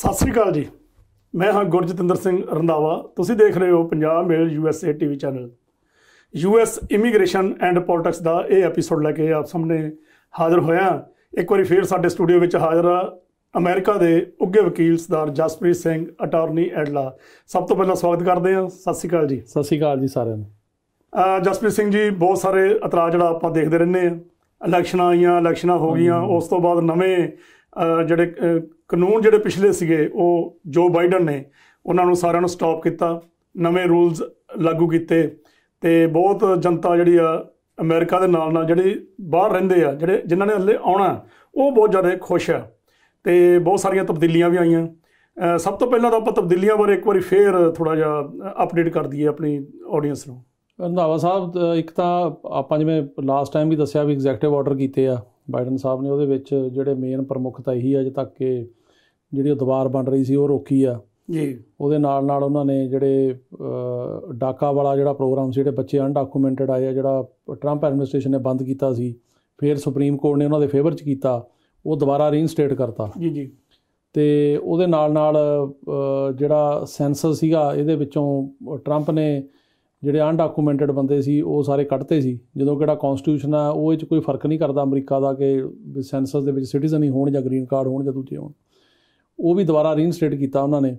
ਸਤਿ ਸ੍ਰੀ ਅਕਾਲ ਜੀ ਮੈਂ ਹਾਂ ਗੁਰਜਤਿੰਦਰ ਸਿੰਘ ਰੰਦਾਵਾ ਤੁਸੀਂ ਦੇਖ ਰਹੇ ਹੋ Punjab Mail USA TV channel US immigration and politics ਦਾ ਇਹ ਐਪੀਸੋਡ ਲੈ ਕੇ ਆਪ ਸਾਹਮਣੇ ਹਾਜ਼ਰ ਹੋਇਆ ਇੱਕ ਵਾਰੀ ਫੇਰ ਸਾਡੇ ਸਟੂਡੀਓ ਵਿੱਚ ਹਾਜ਼ਰ ਆ ਅਮਰੀਕਾ ਦੇ ਉੱਗੇ ਵਕੀਲ ਸਰਦਾਰ ਜਸਪ੍ਰੀਤ ਸਿੰਘ ਅਟਾਰਨੀ ਐਡਲਾ ਸਭ ਤੋਂ ਪਹਿਲਾਂ ਸਵਾਗਤ ਕਰਦੇ ਹਾਂ ਸਤਿ ਸ੍ਰੀ ਅਕਾਲ ਜੀ ਸਤਿ ਸ੍ਰੀ ਅਕਾਲ ਜੀ ਸਾਰਿਆਂ ਨੂੰ ਜਸਪ੍ਰੀਤ ਸਿੰਘ ਜੀ ਬਹੁਤ ਸਾਰੇ ਇਤਰਾਜ਼ ਜਿਹੜਾ ਆਪਾਂ ਦੇਖਦੇ ਰਹਿੰਦੇ ਆ ਇਲੈਕਸ਼ਨਾਂ ਆਈਆਂ ਇਲੈਕਸ਼ਨਾਂ ਹੋ ਗਈਆਂ ਉਸ ਤੋਂ ਬਾਅਦ ਨਵੇਂ ਜਿਹੜੇ ਕਾਨੂੰਨ ਜਿਹੜੇ ਪਿਛਲੇ ਸੀਗੇ ਉਹ ਜੋ ਬਾਈਡਨ ਨੇ ਉਹਨਾਂ ਨੂੰ ਸਾਰਿਆਂ ਨੂੰ ਸਟਾਪ ਕੀਤਾ ਨਵੇਂ ਰੂਲਸ ਲਾਗੂ ਕੀਤੇ ਤੇ ਬਹੁਤ ਜਨਤਾ ਜਿਹੜੀ ਆ ਅਮਰੀਕਾ ਦੇ ਨਾਲ ਨਾਲ ਜਿਹੜੇ ਬਾਹਰ ਰਹਿੰਦੇ ਆ ਜਿਹੜੇ ਜਿਨ੍ਹਾਂ ਨੇ ਹੱਲੇ ਆਉਣਾ ਉਹ ਬਹੁਤ ਜ਼ਿਆਦਾ ਖੁਸ਼ ਆ ਤੇ ਬਹੁਤ ਸਾਰੀਆਂ ਤਬਦੀਲੀਆਂ ਵੀ ਆਈਆਂ ਸਭ ਤੋਂ ਪਹਿਲਾਂ ਤਾਂ ਆਪਾਂ ਤਬਦੀਲੀਆਂ ਬਾਰੇ ਇੱਕ ਵਾਰੀ ਫੇਰ ਥੋੜਾ ਜਿਹਾ ਅਪਡੇਟ ਕਰ ਦਈਏ ਆਪਣੀ ਆਡੀਅנס ਨੂੰ ਰੰਧਾਵਾ ਸਾਹਿਬ ਇੱਕ ਤਾਂ ਆਪਾਂ ਜਿਵੇਂ ਲਾਸਟ ਟਾਈਮ ਵੀ ਦੱਸਿਆ ਵੀ ਐਗਜ਼ੈਕਟਿਵ ਆਰਡਰ ਕੀਤੇ ਆ ਬਾਈਡਨ ਸਾਹਿਬ ਨੇ ਉਹਦੇ ਵਿੱਚ ਜਿਹੜੇ ਮੇਨ ਪ੍ਰਮੁੱਖਤਾ ਇਹੀ ਅਜੇ ਤੱਕ ਕਿ ਜਿਹੜੀ ਦੀਵਾਰ ਬਣ ਰਹੀ ਸੀ ਉਹ ਰੋਕੀ ਆ ਜੀ ਉਹਦੇ ਨਾਲ ਨਾਲ ਉਹਨਾਂ ਨੇ ਜਿਹੜੇ ਡਾਕਾ ਵਾਲਾ ਜਿਹੜਾ ਪ੍ਰੋਗਰਾਮ ਸੀ ਜਿਹੜੇ ਬੱਚੇ ਅਨਡਾਕੂਮੈਂਟਡ ਆਏ ਆ ਜਿਹੜਾ ਟਰੰਪ ਐਡਮਿਨਿਸਟ੍ਰੇਸ਼ਨ ਨੇ ਬੰਦ ਕੀਤਾ ਸੀ ਫਿਰ ਸੁਪਰੀਮ ਕੋਰਟ ਨੇ ਉਹਨਾਂ ਦੇ ਫੇਵਰ ਚ ਕੀਤਾ ਉਹ ਦੁਬਾਰਾ ਰੀਇਨਸਟੇਟ ਕਰਤਾ ਜੀ ਜੀ ਤੇ ਉਹਦੇ ਨਾਲ ਨਾਲ ਜਿਹੜਾ ਸੈਂਸਸ ਸੀਗਾ ਇਹਦੇ ਵਿੱਚੋਂ ਟਰੰਪ ਨੇ ਜਿਹੜੇ ਅਨਡਾਕੂਮੈਂਟਡ ਬੰਦੇ ਸੀ ਉਹ ਸਾਰੇ ਕੱਟਤੇ ਸੀ ਜਦੋਂ ਕਿਹੜਾ ਕਨਸਟੀਟਿਊਸ਼ਨ ਆ ਉਹ ਵਿੱਚ ਕੋਈ ਫਰਕ ਨਹੀਂ ਕਰਦਾ ਅਮਰੀਕਾ ਦਾ ਕਿ ਸੈਂਸਸ ਦੇ ਵਿੱਚ ਸਿਟੀਜ਼ਨ ਹੀ ਹੋਣ ਜਾਂ ਗ੍ਰੀਨ ਕਾਰਡ ਹੋਣ ਜਾਂ ਦੂਜੇ ਹੋਣ ਉਹ ਵੀ ਦੁਬਾਰਾ ਰੀਇਨਸਟੇਟ ਕੀਤਾ ਉਹਨਾਂ ਨੇ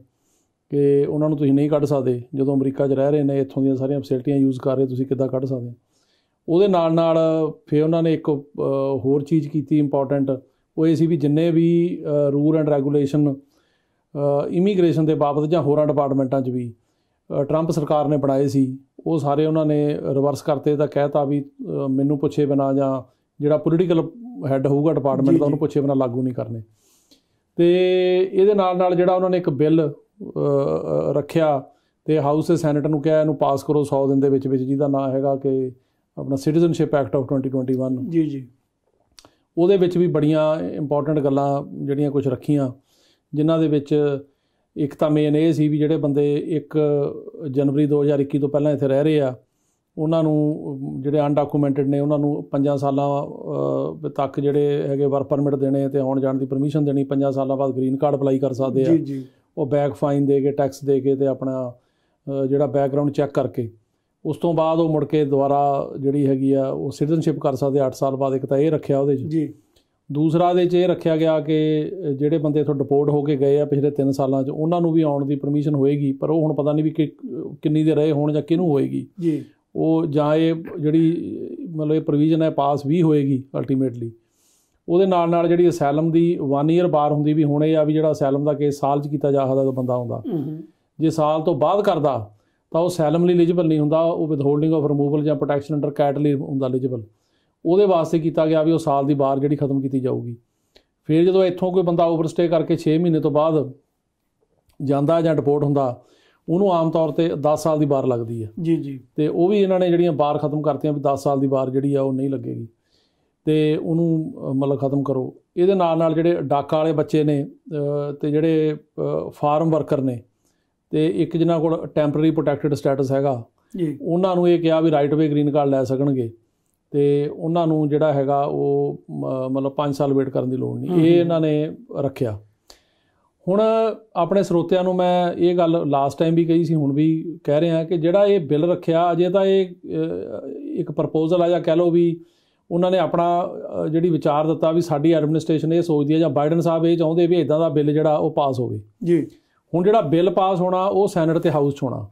ਕਿ ਉਹਨਾਂ ਨੂੰ ਤੁਸੀਂ ਨਹੀਂ ਕੱਢ ਸਕਦੇ ਜਦੋਂ ਅਮਰੀਕਾ 'ਚ ਰਹਿ ਰਹੇ ਨੇ ਇੱਥੋਂ ਦੀਆਂ ਸਾਰੀਆਂ ਫੈਸਿਲਿਟੀਆਂ ਯੂਜ਼ ਕਰ ਰਹੇ ਤੁਸੀਂ ਕਿੱਦਾਂ ਕੱਢ ਸਕਦੇ ਉਹਦੇ ਨਾਲ ਨਾਲ ਫਿਰ ਉਹਨਾਂ ਨੇ ਇੱਕ ਹੋਰ ਚੀਜ਼ ਕੀਤੀ ਇੰਪੋਰਟੈਂਟ ਉਹ ਇਹ ਸੀ ਵੀ ਜਿੰਨੇ ਵੀ ਰੂਲ ਐਂਡ ਰੈਗੂਲੇਸ਼ਨ ਇਮੀਗ੍ਰੇਸ਼ਨ ਦੇ ਬਾਬਤ ਜਾਂ ਹੋਰਾਂ ਡਿਪਾਰਟਮੈਂਟਾਂ 'ਚ ਵੀ ਟਰੰਪ ਸਰਕਾਰ ਨੇ ਬਣਾਏ ਸੀ ਉਹ ਸਾਰੇ ਉਹਨਾਂ ਨੇ ਰਿਵਰਸ ਕਰਤੇ ਤਾਂ ਕਹਿਤਾ ਵੀ ਮੈਨੂੰ ਪੁੱਛੇ ਬਿਨਾ ਜਾਂ ਜਿਹੜਾ ਪੋਲੀਟੀਕਲ ਹੈੱਡ ਹੋਊਗਾ ਡਿਪਾਰਟਮੈਂਟ ਦਾ ਉਹਨੂੰ ਪੁੱਛੇ ਬਿਨਾ ਲਾਗੂ ਨਹੀਂ ਕਰਨੇ ਤੇ ਇਹਦੇ ਨਾਲ ਨਾਲ ਜਿਹੜਾ ਉਹਨਾਂ ਨੇ ਇੱਕ ਬਿੱਲ ਰੱਖਿਆ ਤੇ ਹਾਊਸ ਤੇ ਸੈਨੇਟ ਨੂੰ ਕਿਹਾ ਇਹਨੂੰ ਪਾਸ ਕਰੋ 100 ਦਿਨ ਦੇ ਵਿੱਚ ਵਿੱਚ ਜਿਹਦਾ ਨਾਮ ਹੈਗਾ ਕਿ ਆਪਣਾ ਸਿਟੀਜ਼ਨਸ਼ਿਪ ਐਕਟ ਆਫ 2021 ਜੀ ਜੀ ਉਹਦੇ ਵਿੱਚ ਵੀ ਬੜੀਆਂ ਇੰਪੋਰਟੈਂਟ ਗੱਲਾਂ ਜਿਹੜੀਆਂ ਕੁਝ ਰੱਖੀਆਂ ਜਿਨ੍ਹਾਂ ਦੇ ਵਿੱਚ ਇੱਕ ਤਾਂ ਮੇਨ ਇਹ ਸੀ ਵੀ ਜਿਹੜੇ ਬੰਦੇ 1 ਜਨਵਰੀ 2021 ਤੋਂ ਪਹਿਲਾਂ ਇੱਥੇ ਰਹਿ ਰਹੇ ਆ ਉਹਨਾਂ ਨੂੰ ਜਿਹੜੇ ਅਨਡਾਕੂਮੈਂਟਡ ਨੇ ਉਹਨਾਂ ਨੂੰ 5 ਸਾਲਾਂ ਤੱਕ ਜਿਹੜੇ ਹੈਗੇ ਵਰਕ ਪਰਮਿਟ ਦੇਣੇ ਤੇ ਆਉਣ ਜਾਣ ਦੀ ਪਰਮਿਸ਼ਨ ਦੇਣੀ 5 ਸਾਲਾਂ ਬਾਅਦ ਗ੍ਰੀਨ ਕਾਰਡ ਅਪਲਾਈ ਕਰ ਸਕਦੇ ਆ ਜੀ ਜੀ ਉਹ ਬੈਕ ਫਾਈਨ ਦੇ ਕੇ ਟੈਕਸ ਦੇ ਕੇ ਤੇ ਆਪਣਾ ਜਿਹੜਾ ਬੈਕਗ੍ਰਾਉਂਡ ਚੈੱਕ ਕਰਕੇ ਉਸ ਤੋਂ ਬਾਅਦ ਉਹ ਮੁੜ ਕੇ ਦੁਬਾਰਾ ਜਿਹੜੀ ਹੈਗੀ ਆ ਉਹ ਸਿਟੀਜ਼ਨਸ਼ਿਪ ਕਰ ਸਕਦੇ 8 ਸਾਲ ਬਾਅਦ ਇੱਕ ਤਾਂ ਇਹ ਰੱਖਿਆ ਉਹਦੇ 'ਚ ਜੀ ਦੂਸਰਾ ਦੇ 'ਚ ਇਹ ਰੱਖਿਆ ਗਿਆ ਕਿ ਜਿਹੜੇ ਬੰਦੇ ਇਥੋਂ ਡਿਪੋਰਟ ਹੋ ਕੇ ਗਏ ਆ ਪਿਛਲੇ 3 ਸਾਲਾਂ 'ਚ ਉਹਨਾਂ ਨੂੰ ਵੀ ਆਉਣ ਦੀ ਪਰਮਿਸ਼ਨ ਹੋਏਗੀ ਪਰ ਉਹ ਹੁਣ ਪਤਾ ਨਹੀਂ ਵੀ ਕਿੰਨੀ ਦੇ ਰਹੇ ਹੋਣ ਜਾਂ ਕਿਹਨੂੰ ਹੋਏਗੀ ਜੀ ਉਹ ਜਾਂ ਇਹ ਜਿਹੜੀ ਮਤਲਬ ਇਹ ਪ੍ਰੋਵੀਜ਼ਨ ਹੈ ਪਾਸ ਵੀ ਹੋਏਗੀ ਅਲਟੀਮੇਟਲੀ ਉਹਦੇ ਨਾਲ ਨਾਲ ਜਿਹੜੀ ਅਸੈਲਮ ਦੀ 1 ਇਅਰ ਬਾਰ ਹੁੰਦੀ ਵੀ ਹੁਣ ਇਹ ਆ ਵੀ ਜਿਹੜਾ ਅਸੈਲਮ ਦਾ ਕੇਸ ਸਾਲ 'ਚ ਕੀਤਾ ਜਾ ਸਕਦਾ ਉਹ ਬੰਦਾ ਆਉਂਦਾ ਜੇ ਸਾਲ ਤੋਂ ਬਾਅਦ ਕਰਦਾ ਤਾਂ ਉਹ ਅਸੈਲਮ ਲਈ ਐਲੀਜੀਬਲ ਨਹੀਂ ਹੁੰਦਾ ਉਹ ਵਿਦਹੋਲਡਿੰਗ ਆਫ ਰਿਮੂਵਲ ਜਾਂ ਪ੍ਰੋਟੈਕਸ਼ਨ ਅੰਡਰ ਕੈਟ ਲਈ ਹੁੰਦਾ ਐਲੀਜੀਬਲ ਉਹਦੇ ਵਾਸਤੇ ਕੀਤਾ ਗਿਆ ਵੀ ਉਹ ਸਾਲ ਦੀ ਬਾਰ ਜਿਹੜੀ ਖਤਮ ਕੀਤੀ ਜਾਊਗੀ ਫਿਰ ਜਦੋਂ ਇੱਥੋਂ ਕੋਈ ਬੰਦਾ ਓਵਰਸਟੇ ਕਰਕੇ 6 ਮਹੀਨੇ ਤੋਂ ਬਾਅਦ ਜਾਂਦਾ ਜਾਂ ਰਿਪੋਰਟ ਹੁੰਦਾ ਉਹਨੂੰ ਆਮ ਤੌਰ ਤੇ 10 ਸਾਲ ਦੀ ਬਾਰ ਲੱਗਦੀ ਹੈ ਜੀ ਜੀ ਤੇ ਉਹ ਵੀ ਇਹਨਾਂ ਨੇ ਜਿਹੜੀਆਂ ਬਾਰ ਖਤਮ ਕਰਤੀਆਂ ਵੀ 10 ਸਾਲ ਦੀ ਬਾਰ ਜਿਹੜੀ ਆ ਉਹ ਨਹੀਂ ਲੱਗੇਗੀ ਤੇ ਉਹਨੂੰ ਮਤਲਬ ਖਤਮ ਕਰੋ ਇਹਦੇ ਨਾਲ ਨਾਲ ਜਿਹੜੇ ਡਾਕਾ ਵਾਲੇ ਬੱਚੇ ਨੇ ਤੇ ਜਿਹੜੇ ਫਾਰਮ ਵਰਕਰ ਨੇ ਤੇ ਇੱਕ ਜਿਨ੍ਹਾਂ ਕੋਲ ਟੈਂਪਰੇਰੀ ਪ੍ਰੋਟੈਕਟਡ ਸਟੇਟਸ ਹੈਗਾ ਜੀ ਉਹਨਾਂ ਨੂੰ ਇਹ ਕਿਹਾ ਵੀ ਰਾਈਟ ਵੇ ਗ੍ਰੀਨ ਕਾਰਡ ਲੈ ਸਕਣਗੇ ਤੇ ਉਹਨਾਂ ਨੂੰ ਜਿਹੜਾ ਹੈਗਾ ਉਹ ਮਤਲਬ 5 ਸਾਲ ਵੇਟ ਕਰਨ ਦੀ ਲੋੜ ਨਹੀਂ ਇਹ ਇਹਨਾਂ ਨੇ ਰੱਖਿਆ ਹੁਣ ਆਪਣੇ ਸਰੋਤਿਆਂ ਨੂੰ ਮੈਂ ਇਹ ਗੱਲ ਲਾਸਟ ਟਾਈਮ ਵੀ ਕਹੀ ਸੀ ਹੁਣ ਵੀ ਕਹਿ ਰਹੇ ਹਾਂ ਕਿ ਜਿਹੜਾ ਇਹ ਬਿੱਲ ਰੱਖਿਆ ਅਜੇ ਤਾਂ ਇਹ ਇੱਕ ਪ੍ਰਪੋਜ਼ਲ ਆ ਜਾਂ ਕਹਿ ਲਓ ਵੀ ਉਹਨਾਂ ਨੇ ਆਪਣਾ ਜਿਹੜੀ ਵਿਚਾਰ ਦਿੱਤਾ ਵੀ ਸਾਡੀ ਐਡਮਿਨਿਸਟ੍ਰੇਸ਼ਨ ਇਹ ਸੋਚਦੀ ਹੈ ਜਾਂ ਬਾਈਡਨ ਸਾਹਿਬ ਇਹ ਚਾਹੁੰਦੇ ਵੀ ਇਦਾਂ ਦਾ ਬਿੱਲ ਜਿਹੜਾ ਉਹ ਪਾਸ ਹੋਵੇ ਜੀ ਹੁਣ ਜਿਹੜਾ ਬਿੱਲ ਪਾਸ ਹੋਣਾ ਉਹ ਸੈਨੇਟ ਤੇ ਹਾਊਸ 'ਚ ਹੋਣਾ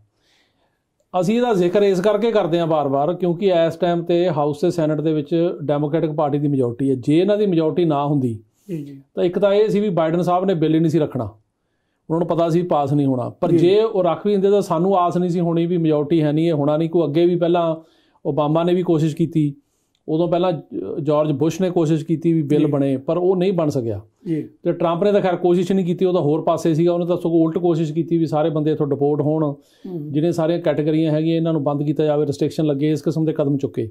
ਅਸੀਂ ਇਹਦਾ ਜ਼ਿਕਰ ਇਸ ਕਰਕੇ ਕਰਦੇ ਹਾਂ ਬਾਰ-ਬਾਰ ਕਿਉਂਕਿ ਇਸ ਟਾਈਮ ਤੇ ਹਾਊਸ ਤੇ ਸੈਨੇਟ ਦੇ ਵਿੱਚ ਡੈਮੋਕ੍ਰੈਟਿਕ ਪਾਰਟੀ ਦੀ ਮੈਜੋਰਟੀ ਹੈ ਜੇ ਇਹਨਾਂ ਦੀ ਮੈਜੋਰਟੀ ਨਾ ਹੁੰਦੀ ਜੀ ਜੀ ਤਾਂ ਇੱਕ ਤਾਂ ਇਹ ਸੀ ਵੀ ਬਾਈਡਨ ਸਾਹਿਬ ਨੇ ਬਿੱਲ ਹੀ ਨਹੀਂ ਸੀ ਰੱਖਣਾ ਉਹਨਾਂ ਨੂੰ ਪਤਾ ਸੀ ਪਾਸ ਨਹੀਂ ਹੋਣਾ ਪਰ ਜੇ ਉਹ ਰੱਖ ਵੀ ਹੁੰਦੇ ਤਾਂ ਸਾਨੂੰ ਆਸ ਨਹੀਂ ਸੀ ਹੋਣੀ ਵੀ ਮੈਜੋਰਟੀ ਹੈ ਨਹੀਂ ਇਹ ਹੋਣਾ ਨਹੀਂ ਕੋ ਅੱਗੇ ਵੀ ਪਹਿਲਾਂ ਓਬਾਮਾ ਨੇ ਵੀ ਕੋਸ਼ਿਸ਼ ਕੀਤੀ ਉਦੋਂ ਪਹਿਲਾਂ ਜਾਰਜ ਬੁਸ਼ ਨੇ ਕੋਸ਼ਿਸ਼ ਕੀਤੀ ਵੀ ਬਿੱਲ ਬਣੇ ਪਰ ਉਹ ਨਹੀਂ ਬਣ ਸਕਿਆ ਜੀ ਤੇ ਟਰੰਪ ਨੇ ਤਾਂ ਖੈਰ ਕੋਸ਼ਿਸ਼ ਨਹੀਂ ਕੀਤੀ ਉਹਦਾ ਹੋਰ ਪਾਸੇ ਸੀਗਾ ਉਹਨੇ ਤਾਂ ਸਗੋਂ ਉਲਟ ਕੋਸ਼ਿਸ਼ ਕੀਤੀ ਵੀ ਸਾਰੇ ਬੰਦੇ ਇਥੋਂ ਡਿਪੋਰਟ ਹੋਣ ਜਿਹਨੇ ਸਾਰੀਆਂ ਕੈਟਾਗਰੀਆਂ ਹੈਗੀਆਂ ਇਹਨਾਂ ਨੂੰ ਬੰਦ ਕੀਤਾ ਜਾਵੇ ਰੈਸਟ੍ਰਿਕਸ਼ਨ ਲੱਗੇ ਇਸ ਕਿਸਮ ਦੇ ਕਦਮ ਚੁੱਕੇ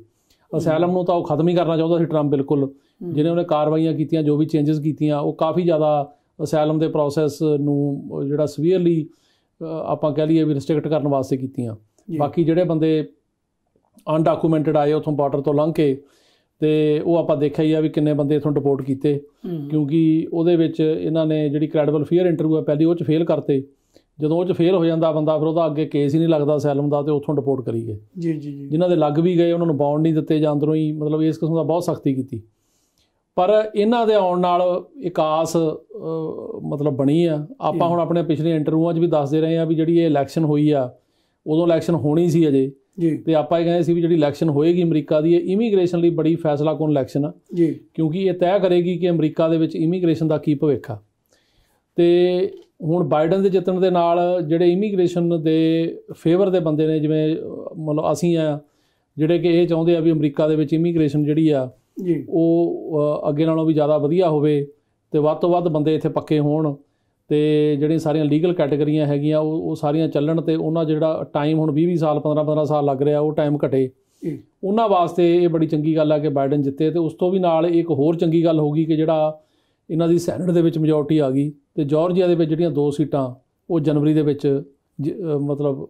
ਅਸੈਲਮ ਨੂੰ ਤਾਂ ਉਹ ਖਤਮ ਹੀ ਕਰਨਾ ਚਾਹੁੰਦਾ ਸੀ ਟਰੰਪ ਬਿਲਕੁਲ ਜਿਹਨੇ ਉਹਨੇ ਕਾਰਵਾਈਆਂ ਕੀਤੀਆਂ ਜੋ ਵੀ ਚੇਂजेस ਕੀਤੀਆਂ ਉਹ ਕਾਫੀ ਜ਼ਿਆਦਾ ਅਸੈਲਮ ਦੇ ਪ੍ਰੋਸੈਸ ਨੂੰ ਜਿਹੜਾ ਸਵੀਅਰਲੀ ਆਪਾਂ ਕਹ ਲਈਏ ਵੀ ਰੈਸਟ੍ਰਿਕਟ ਕਰਨ ਵਾਸਤੇ ਕੀਤੀਆਂ ਬਾਕੀ ਜਿਹੜੇ ਬੰਦੇ ਅਨਡਾਕੂਮੈਂਟਡ ਆਏ ਉਥੋਂ ਬਾਰਡਰ ਤੋਂ ਲੰਘ ਕੇ ਤੇ ਉਹ ਆਪਾਂ ਦੇਖਿਆ ਹੀ ਆ ਵੀ ਕਿੰਨੇ ਬੰਦੇ ਇਥੋਂ ਡਿਪੋਰਟ ਕੀਤੇ ਕਿਉਂਕਿ ਉਹਦੇ ਵਿੱਚ ਇਹਨਾਂ ਨੇ ਜਿਹੜੀ ਕ੍ਰੈਡੀਬਲ ਫੀਅਰ ਇੰਟਰਵਿਊ ਆ ਪਹਿਲੀ ਉਹ ਚ ਫੇਲ ਕਰਤੇ ਜਦੋਂ ਉਹ ਚ ਫੇਲ ਹੋ ਜਾਂਦਾ ਬੰਦਾ ਫਿਰ ਉਹਦਾ ਅੱਗੇ ਕੇਸ ਹੀ ਨਹੀਂ ਲੱਗਦਾ ਸੈਲਮ ਦਾ ਤੇ ਉਥੋਂ ਡਿਪੋਰਟ ਕਰੀ ਗਏ ਜੀ ਜੀ ਜੀ ਜਿਨ੍ਹਾਂ ਦੇ ਲੱਗ ਵੀ ਗਏ ਉਹਨਾਂ ਨੂੰ ਬਾਉਂਡ ਨਹੀਂ ਦਿੱਤੇ ਜਾਂ ਅੰਦਰੋਂ ਹੀ ਮਤਲਬ ਇਸ ਕਿਸਮ ਦਾ ਬਹੁਤ ਸਖਤੀ ਕੀਤੀ ਪਰ ਇਹਨਾਂ ਦੇ ਆਉਣ ਨਾਲ ਇੱਕ ਆਸ ਮਤਲਬ ਬਣੀ ਆ ਆਪਾਂ ਹੁਣ ਆਪਣੇ ਪਿਛਲੇ ਇੰਟਰਵਿਊਆਂ 'ਚ ਵੀ ਦੱਸਦੇ ਰਹੇ ਆ ਵੀ ਜਿਹੜੀ ਇਹ ਇਲੈਕਸ਼ਨ ਹੋਈ ਆ ਉਦੋਂ ਇਲੈਕਸ਼ਨ ਹੋਣੀ ਸੀ ਅਜੇ ਜੀ ਤੇ ਆਪਾਂ ਇਹ ਕਹਿੰਦੇ ਸੀ ਵੀ ਜਿਹੜੀ ਇਲੈਕਸ਼ਨ ਹੋਏਗੀ ਅਮਰੀਕਾ ਦੀ ਇਹ ਇਮੀਗ੍ਰੇਸ਼ਨ ਲਈ ਬੜੀ ਫੈਸਲਾ ਕੋਨ ਇਲੈਕਸ਼ਨ ਆ ਜੀ ਕਿਉਂਕਿ ਇਹ ਤੈਅ ਕਰੇਗੀ ਕਿ ਅਮਰੀਕਾ ਦੇ ਵਿੱਚ ਇਮੀਗ੍ਰੇਸ਼ਨ ਦਾ ਕੀ ਭਵਿੱਖ ਆ ਤੇ ਹੁਣ ਬਾਈਡਨ ਦੇ ਜਿੱਤਣ ਦੇ ਨਾਲ ਜਿਹੜੇ ਇਮੀਗ੍ਰੇਸ਼ਨ ਦੇ ਫੇਵਰ ਦੇ ਬੰਦੇ ਨੇ ਜਿਵੇਂ ਮਤਲਬ ਅਸੀਂ ਆ ਜਿਹੜੇ ਕਿ ਇਹ ਚਾਹੁੰਦੇ ਆ ਵੀ ਅਮਰੀਕਾ ਦੇ ਵਿੱਚ ਇਮੀਗ੍ਰੇਸ਼ਨ ਜਿਹੜੀ ਆ ਜੀ ਉਹ ਅੱਗੇ ਨਾਲੋਂ ਵੀ ਜ਼ਿਆਦਾ ਵਧੀਆ ਹੋਵੇ ਤੇ ਵੱਧ ਤੋਂ ਵੱਧ ਬੰਦੇ ਇੱਥੇ ਪੱਕੇ ਹੋਣ ਤੇ ਜਿਹੜੀਆਂ ਸਾਰੀਆਂ ਲੀਗਲ ਕੈਟਾਗਰੀਆਂ ਹੈਗੀਆਂ ਉਹ ਉਹ ਸਾਰੀਆਂ ਚੱਲਣ ਤੇ ਉਹਨਾਂ ਜਿਹੜਾ ਟਾਈਮ ਹੁਣ 20 20 ਸਾਲ 15 15 ਸਾਲ ਲੱਗ ਰਿਹਾ ਉਹ ਟਾਈਮ ਘਟੇ ਉਹਨਾਂ ਵਾਸਤੇ ਇਹ ਬੜੀ ਚੰਗੀ ਗੱਲ ਆ ਕਿ ਬਾਈਡਨ ਜਿੱਤੇ ਤੇ ਉਸ ਤੋਂ ਵੀ ਨਾਲ ਇੱਕ ਹੋਰ ਚੰਗੀ ਗੱਲ ਹੋ ਗਈ ਕਿ ਜਿਹੜਾ ਇਹਨਾਂ ਦੀ ਸੈਨੇਟ ਦੇ ਵਿੱਚ ਮੈਜੋਰਟੀ ਆ ਗਈ ਤੇ ਜਾਰਜੀਆ ਦੇ ਵਿੱਚ ਜਿਹੜੀਆਂ ਦੋ ਸੀਟਾਂ ਉਹ ਜਨਵਰੀ ਦੇ ਵਿੱਚ ਮਤਲਬ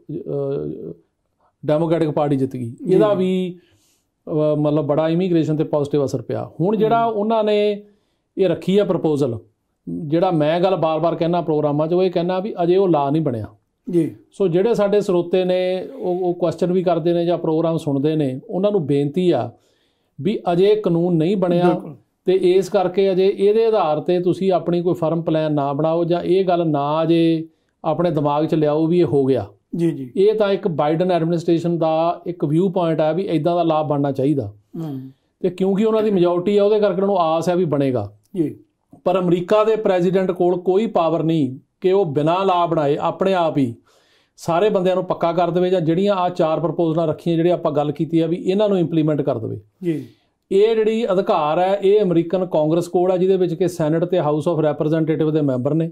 ਡੈਮੋਕ੍ਰੈਟਿਕ ਪਾਰਟੀ ਜਿੱਤ ਗਈ ਇਹਦਾ ਵੀ ਮਤਲਬ ਬੜਾ ਇਮੀਗ੍ਰੇਸ਼ਨ ਤੇ ਪੋਜ਼ਿਟਿਵ ਅਸਰ ਪਿਆ ਹੁਣ ਜਿਹੜਾ ਉਹਨਾਂ ਨੇ ਇਹ ਰੱਖੀ ਆ ਪ੍ਰਪੋਜ਼ਲ ਜਿਹੜਾ ਮੈਂ ਗੱਲ ਬਾਰ-ਬਾਰ ਕਹਿਣਾ ਪ੍ਰੋਗਰਾਮਾਂ 'ਚ ਉਹ ਇਹ ਕਹਿਣਾ ਵੀ ਅਜੇ ਉਹ ਲਾ ਨਹੀਂ ਬਣਿਆ ਜੀ ਸੋ ਜਿਹੜੇ ਸਾਡੇ ਸਰੋਤੇ ਨੇ ਉਹ ਉਹ ਕੁਐਸਚਨ ਵੀ ਕਰਦੇ ਨੇ ਜਾਂ ਪ੍ਰੋਗਰਾਮ ਸੁਣਦੇ ਨੇ ਉਹਨਾਂ ਨੂੰ ਬੇਨਤੀ ਆ ਵੀ ਅਜੇ ਕਾਨੂੰਨ ਨਹੀਂ ਬਣਿਆ ਤੇ ਇਸ ਕਰਕੇ ਅਜੇ ਇਹਦੇ ਆਧਾਰ ਤੇ ਤੁਸੀਂ ਆਪਣੀ ਕੋਈ ਫਰਮ ਪਲਾਨ ਨਾ ਬਣਾਓ ਜਾਂ ਇਹ ਗੱਲ ਨਾ ਅਜੇ ਆਪਣੇ ਦਿਮਾਗ 'ਚ ਲਿਆਓ ਵੀ ਇਹ ਹੋ ਗਿਆ ਜੀ ਜੀ ਇਹ ਤਾਂ ਇੱਕ ਬਾਈਡਨ ਐਡਮਿਨਿਸਟ੍ਰੇਸ਼ਨ ਦਾ ਇੱਕ ਵਿਊ ਪੁਆਇੰਟ ਆ ਵੀ ਇਦਾਂ ਦਾ ਲਾਭ ਬਣਨਾ ਚਾਹੀਦਾ ਤੇ ਕਿਉਂਕਿ ਉਹਨਾਂ ਦੀ ਮੈਜੋਰਟੀ ਆ ਉਹਦੇ ਕਰਕੇ ਉਹਨੂੰ ਆਸ ਹੈ ਵੀ ਬਣੇਗਾ ਜੀ ਪਰ ਅਮਰੀਕਾ ਦੇ ਪ੍ਰੈਜ਼ੀਡੈਂਟ ਕੋਲ ਕੋਈ ਪਾਵਰ ਨਹੀਂ ਕਿ ਉਹ ਬਿਨਾਂ ਲਾ ਬਣਾਏ ਆਪਣੇ ਆਪ ਹੀ ਸਾਰੇ ਬੰਦਿਆਂ ਨੂੰ ਪੱਕਾ ਕਰ ਦੇਵੇ ਜਾਂ ਜਿਹੜੀਆਂ ਆ ਚਾਰ ਪ੍ਰਪੋਜ਼ਲਾਂ ਰੱਖੀਆਂ ਜਿਹੜੇ ਆਪਾਂ ਗੱਲ ਕੀਤੀ ਆ ਵੀ ਇਹਨਾਂ ਨੂੰ ਇੰਪਲੀਮੈਂਟ ਕਰ ਦੇਵੇ ਜੀ ਇਹ ਜਿਹੜੀ ਅਧਿਕਾਰ ਹੈ ਇਹ ਅਮਰੀਕਨ ਕਾਂਗਰਸ ਕੋਲ ਆ ਜਿਹਦੇ ਵਿੱਚ ਕਿ ਸੈਨੇਟ ਤੇ ਹਾਊਸ ਆਫ ਰੈਪਰੈਜ਼ੈਂਟੇਟਿਵ ਦੇ ਮੈਂਬਰ ਨੇ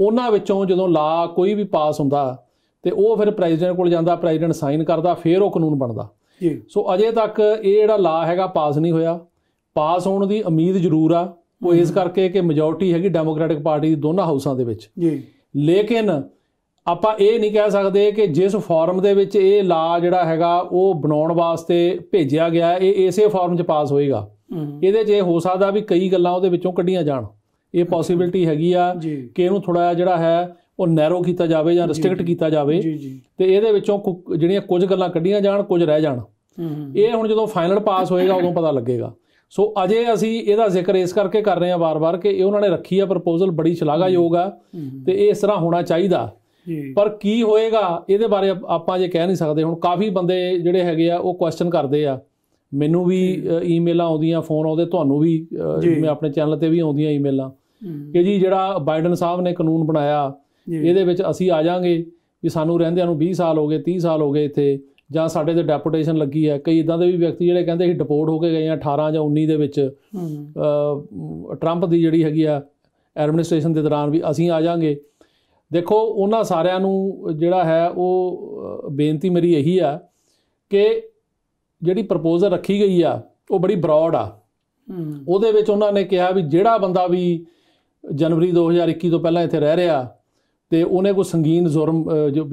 ਉਹਨਾਂ ਵਿੱਚੋਂ ਜਦੋਂ ਲਾ ਕੋਈ ਵੀ ਪਾਸ ਹੁੰਦਾ ਤੇ ਉਹ ਫਿਰ ਪ੍ਰੈਜ਼ੀਡੈਂਟ ਕੋਲ ਜਾਂਦਾ ਪ੍ਰੈਜ਼ੀਡੈਂਟ ਸਾਈਨ ਕਰਦਾ ਫਿਰ ਉਹ ਕਾਨੂੰਨ ਬਣਦਾ ਜੀ ਸੋ ਅਜੇ ਤੱਕ ਇਹ ਜਿਹੜਾ ਲਾ ਹੈਗਾ ਪਾਸ ਨਹੀਂ ਹੋਇਆ ਪਾਸ ਹੋਣ ਦੀ ਉਮੀਦ ਜ਼ਰੂਰ ਆ ਉਹ ਇਸ ਕਰਕੇ ਕਿ ਮੈਜੋਰਟੀ ਹੈਗੀ ਡੈਮੋਕ੍ਰੈਟਿਕ ਪਾਰਟੀ ਦੀ ਦੋਨਾਂ ਹਾਊਸਾਂ ਦੇ ਵਿੱਚ ਜੀ ਲੇਕਿਨ ਆਪਾਂ ਇਹ ਨਹੀਂ ਕਹਿ ਸਕਦੇ ਕਿ ਜਿਸ ਫਾਰਮ ਦੇ ਵਿੱਚ ਇਹ ਲਾ ਜਿਹੜਾ ਹੈਗਾ ਉਹ ਬਣਾਉਣ ਵਾਸਤੇ ਭੇਜਿਆ ਗਿਆ ਇਹ ਇਸੇ ਫਾਰਮ 'ਚ ਪਾਸ ਹੋਏਗਾ ਇਹਦੇ 'ਚ ਇਹ ਹੋ ਸਕਦਾ ਵੀ ਕਈ ਗੱਲਾਂ ਉਹਦੇ ਵਿੱਚੋਂ ਕੱਢੀਆਂ ਜਾਣ ਇਹ ਪੋਸਿਬਿਲਟੀ ਹੈਗੀ ਆ ਕਿ ਇਹਨੂੰ ਥੋੜਾ ਜਿਹੜਾ ਹੈ ਉਹ ਨੈਰੋ ਕੀਤਾ ਜਾਵੇ ਜਾਂ ਰੈਸਟ੍ਰਿਕਟ ਕੀਤਾ ਜਾਵੇ ਤੇ ਇਹਦੇ ਵਿੱਚੋਂ ਜਿਹੜੀਆਂ ਕੁਝ ਗੱਲਾਂ ਕੱਢੀਆਂ ਜਾਣ ਕੁਝ ਰਹਿ ਜਾਣ ਇਹ ਹੁਣ ਜਦੋਂ ਫਾਈਨਲ ਪਾਸ ਹੋਏਗਾ ਉਦੋਂ ਪਤਾ ਲੱਗੇਗਾ ਸੋ ਅਜੇ ਅਸੀਂ ਇਹਦਾ ਜ਼ਿਕਰ ਇਸ ਕਰਕੇ ਕਰ ਰਹੇ ਹਾਂ ਵਾਰ-ਵਾਰ ਕਿ ਇਹ ਉਹਨਾਂ ਨੇ ਰੱਖੀ ਆ ਪ੍ਰਪੋਜ਼ਲ ਬੜੀ ਸ਼ਲਾਘਾਯੋਗ ਆ ਤੇ ਇਹ ਇਸ ਤਰ੍ਹਾਂ ਹੋਣਾ ਚਾਹੀਦਾ ਪਰ ਕੀ ਹੋਏਗਾ ਇਹਦੇ ਬਾਰੇ ਆਪਾਂ ਜੇ ਕਹਿ ਨਹੀਂ ਸਕਦੇ ਹੁਣ ਕਾਫੀ ਬੰਦੇ ਜਿਹੜੇ ਹੈਗੇ ਆ ਉਹ ਕੁਐਸਚਨ ਕਰਦੇ ਆ ਮੈਨੂੰ ਵੀ ਈਮੇਲਾਂ ਆਉਂਦੀਆਂ ਫੋਨ ਆਉਂਦੇ ਤੁਹਾਨੂੰ ਵੀ ਮੈਂ ਆਪਣੇ ਚੈਨਲ ਤੇ ਵੀ ਆਉਂਦੀਆਂ ਈਮੇਲਾਂ ਕਿ ਜੀ ਜਿਹੜਾ ਬਾਈਡਨ ਸਾਹਿਬ ਨੇ ਕਾਨੂੰਨ ਬਣਾਇਆ ਇਹਦੇ ਵਿੱਚ ਅਸੀਂ ਆ ਜਾਾਂਗੇ ਵੀ ਸਾਨੂੰ ਰਹਿੰਦਿਆਂ ਨੂੰ 20 ਸਾਲ ਹੋ ਗਏ 30 ਸਾਲ ਹੋ ਗਏ ਇੱਥੇ ਜਾਂ ਸਾਡੇ ਤੇ ਡੈਪੂਟੇਸ਼ਨ ਲੱਗੀ ਹੈ ਕਈ ਇਦਾਂ ਦੇ ਵੀ ਵਿਅਕਤੀ ਜਿਹੜੇ ਕਹਿੰਦੇ ਸੀ ਡਿਪੋਰਟ ਹੋ ਕੇ ਗਏ ਆ 18 ਜਾਂ 19 ਦੇ ਵਿੱਚ ਟਰੰਪ ਦੀ ਜਿਹੜੀ ਹੈਗੀ ਆ ਐਡਮਿਨਿਸਟ੍ਰੇਸ਼ਨ ਦੇ ਦੌਰਾਨ ਵੀ ਅਸੀਂ ਆ ਜਾਾਂਗੇ ਦੇਖੋ ਉਹਨਾਂ ਸਾਰਿਆਂ ਨੂੰ ਜਿਹੜਾ ਹੈ ਉਹ ਬੇਨਤੀ ਮੇਰੀ ਇਹੀ ਆ ਕਿ ਜਿਹੜੀ ਪ੍ਰਪੋਜ਼ਲ ਰੱਖੀ ਗਈ ਆ ਉਹ ਬੜੀ ਬ੍ਰੌਡ ਆ ਉਹਦੇ ਵਿੱਚ ਉਹਨਾਂ ਨੇ ਕਿਹਾ ਵੀ ਜਿਹੜਾ ਬੰਦਾ ਵੀ ਜਨਵਰੀ 2021 ਤੋਂ ਪਹਿਲਾਂ ਇੱਥੇ ਰਹਿ ਰਿਹਾ ਤੇ ਉਹਨੇ ਕੋਈ ਸੰਗੀਨ ਜ਼ੁਰਮ